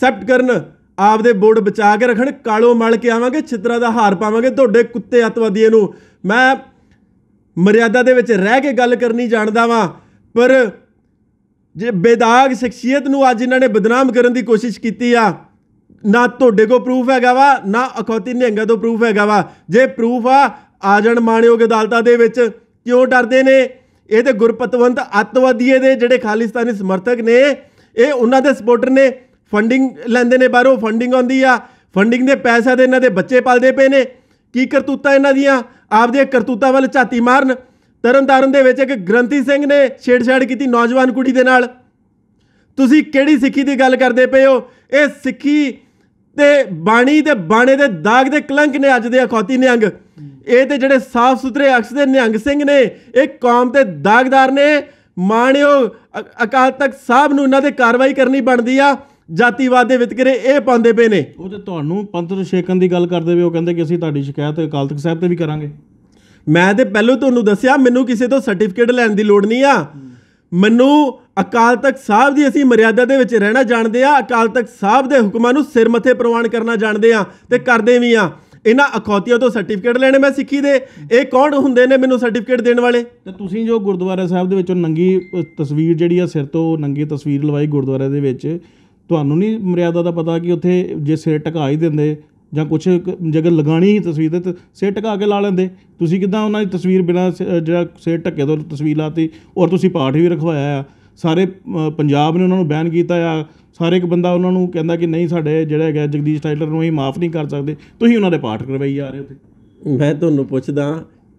ਸੈਪਟ ਕਰਨ ਆਪਦੇ ਬੋਰਡ ਬਚਾ ਕੇ ਰੱਖਣ ਕਾਲੋ ਮਲ ਕੇ ਆਵਾਂਗੇ ਛਿੱਤਰਾ ਦਾ ਹਾਰ ਪਾਵਾਂਗੇ ਤੁਹਾਡੇ ਕੁੱਤੇ ਅਤਵਾਦੀਆਂ ਨੂੰ ਮੈਂ ਮਰਿਆਦਾ ਦੇ ਵਿੱਚ ਰਹਿ ਕੇ ਗੱਲ ਕਰਨੀ ਜਾਣਦਾ ਵਾਂ ਪਰ ਜੇ ਬੇਦਾਗ ਸ਼ਖਸੀਅਤ ਨੂੰ ਅੱਜ ਇਹਨਾਂ ਨੇ ਬਦਨਾਮ ਕਰਨ ਦੀ ਕੋਸ਼ਿਸ਼ ਕੀਤੀ ਆ ਨਾ ਤੁਹਾਡੇ ਕੋ ਪ੍ਰੂਫ ਹੈਗਾ ਵਾ ਨਾ ਅਖੌਤੀ ਨਿਹੰਗਾ ਤੋਂ ਪ੍ਰੂਫ ਹੈਗਾ ਵਾ ਜੇ ਪ੍ਰੂਫ ਆ ਆ ਜਾਣ ਮਾਣਯੋਗ ਅਦਾਲਤਾਂ ਦੇ ਵਿੱਚ ਕਿਉਂ ਡਰਦੇ ਨੇ ਇਹ ਤੇ ਗੁਰਪਤਵੰਤ ਅੱਤਵਾਦੀਏ ਦੇ ਜਿਹੜੇ ਖਾਲਿਸਤਾਨੀ ਸਮਰਥਕ ਨੇ ਇਹ ਉਹਨਾਂ ਦੇ ਸਪੋਰਟਰ ਨੇ ਫੰਡਿੰਗ ਲੈਂਦੇ ਨੇ ਬਾਹਰੋਂ ਫੰਡਿੰਗ ਆਉਂਦੀ ਆ ਫੰਡਿੰਗ ਦੇ ਪੈਸਾ ਦੇ ਇਹਨਾਂ ਦੇ ਬੱਚੇ ਪਲਦੇ ਪਏ ਨੇ ਕੀ ਕਰਤੂਤਾ ਇਹਨਾਂ ਦੀਆਂ ਆਪਦੇ ਕਰਤੂਤਾ ਵੱਲ ਝਾਤੀ ਮਾਰਨ ਤਰਨਤਾਰਨ ਦੇ ਵਿੱਚ ਇੱਕ ਗ੍ਰੰਥੀ ਸਿੰਘ ਨੇ ਛੇੜਛਾੜ ਕੀਤੀ ਨੌਜਵਾਨ ਕੁੜੀ ਦੇ ਨਾਲ ਤੁਸੀਂ ਕਿਹੜੀ ਸਿੱਖੀ ਦੀ ਗੱਲ ਕਰਦੇ ਪਏ ਹੋ ਇਹ ਸਿੱਖੀ ਤੇ ਬਾਣੀ ਤੇ ਬਾਣੇ ਦੇ ਦਾਗ ਦੇ ਕਲੰਕ ਨੇ ਅੱਜ ਦੇ ਅਖੌਤੀ ਨਿਹੰਗ ਇਹ ਤੇ ਜਿਹੜੇ ਸਾਫ਼ ਸੁਥਰੇ ਅਕਸ ਦੇ ਨਿਹੰਗ ਸਿੰਘ ਨੇ ਇਹ ਕੌਮ ਤੇ ਦਾਗਦਾਰ ਨੇ ਮਾਣਿਓ ਅਕਾਲ ਤਖਤ ਸਾਹਿਬ ਨੂੰ ਇਹਨਾਂ ਦੇ ਕਾਰਵਾਈ ਕਰਨੀ ਬਣਦੀ ਆ ਜਾਤੀਵਾਦ ਦੇ ਵਿਤਕਰੇ ਇਹ ਪਾਉਂਦੇ ਪਏ ਨੇ ਉਹ ਤੇ ਤੁਹਾਨੂੰ ਪੰਥ ਸ਼ੇਕਨ ਦੀ ਗੱਲ ਕਰਦੇ ਵੀ ਉਹ ਕਹਿੰਦੇ ਕਿ ਅਸੀਂ ਤੁਹਾਡੀ ਸ਼ਿਕਾਇਤ ਅਕਾਲ ਤਖਤ ਸਾਹਿਬ ਤੇ ਵੀ ਕਰਾਂਗੇ ਮੈਂ ਤੇ ਪਹਿਲਾਂ ਤੁਹਾਨੂੰ ਦੱਸਿਆ ਮੈਨੂੰ ਕਿਸੇ ਤੋਂ ਸਰਟੀਫਿਕੇਟ ਲੈਣ ਦੀ ਲੋੜ ਨਹੀਂ ਆ ਮੈਨੂੰ ਅਕਾਲ ਤਖਤ ਸਾਹਿਬ ਦੀ ਅਸੀਂ ਮਰਿਆਦਾ ਦੇ ਵਿੱਚ ਰਹਿਣਾ ਜਾਣਦੇ ਆ ਅਕਾਲ ਤਖਤ ਸਾਹਿਬ ਦੇ ਹੁਕਮਾਂ ਨੂੰ ਸਿਰ ਮੱਥੇ ਪ੍ਰਵਾਨ ਕਰਨਾ ਜਾਣਦੇ ਆ ਤੇ ਕਰਦੇ ਵੀ ਆ ਇਹਨਾਂ ਅਖੌਤੀਆਂ ਤੋਂ ਸਰਟੀਫਿਕੇਟ ਲੈਣੇ ਮੈਂ ਸਿੱਖੀ ਦੇ ਇਹ ਕੌਣ ਹੁੰਦੇ ਨੇ ਮੈਨੂੰ ਸਰਟੀਫਿਕੇਟ ਦੇਣ ਵਾਲੇ ਤੇ ਤੁਸੀਂ ਜੋ ਗੁਰਦੁਆਰਾ ਸਾਹਿਬ ਦੇ ਵਿੱਚੋਂ ਨੰਗੀ ਤਸਵੀਰ ਜਿਹੜੀ ਆ ਸਿਰ ਤੋਂ ਨੰਗੀ ਤਸਵੀਰ ਲਵਾਈ ਗੁਰਦੁਆਰੇ ਦੇ ਵਿੱਚ ਤੁਹਾਨੂੰ ਨਹੀਂ ਮਰਿਆਦਾ ਦਾ ਪਤਾ ਕਿ ਉੱਥੇ ਜੇ ਸਿਰ ਟਕਾ ਹੀ ਦਿੰਦੇ ਜਾਂ ਕੁਛ ਜਗ੍ਹਾ ਲਗਾਣੀ ਹੀ ਤਸਵੀਰ ਤੇ ਸਿਰ ਟਕਾ ਕੇ ਲਾ ਲੈਂਦੇ ਤੁਸੀਂ ਕਿਦਾਂ ਉਹਨਾਂ ਦੀ ਤਸਵੀਰ ਬਿਨਾ ਜਿਹੜਾ ਸਿਰ ਟਕੇ ਤੋਂ ਤਸਵੀਰ ਲਾਤੀ ਔਰ ਤੁਸੀਂ ਪਾਠ ਵੀ ਰਖਵਾਇਆ ਆ ਸਾਰੇ ਪੰਜਾਬ ਨੇ ਉਹਨਾਂ ਨੂੰ ਬੈਨ ਕੀਤਾ ਆ ਸਾਰੇ ਇੱਕ ਬੰਦਾ ਉਹਨਾਂ ਨੂੰ ਕਹਿੰਦਾ ਕਿ ਨਹੀਂ ਸਾਡੇ ਜਿਹੜਾ ਹੈਗਾ ਜਗਦੀਸ਼ ਟਾਈਲਰ ਨੂੰ ਹੀ ਮਾਫ ਨਹੀਂ ਕਰ ਸਕਦੇ ਤੁਸੀਂ ਉਹਨਾਂ ਦੇ ਪਾਠ ਕਰਵਾਈ ਜਾ ਰਹੇ ਹੋ ਤੇ ਮੈਂ ਤੁਹਾਨੂੰ ਪੁੱਛਦਾ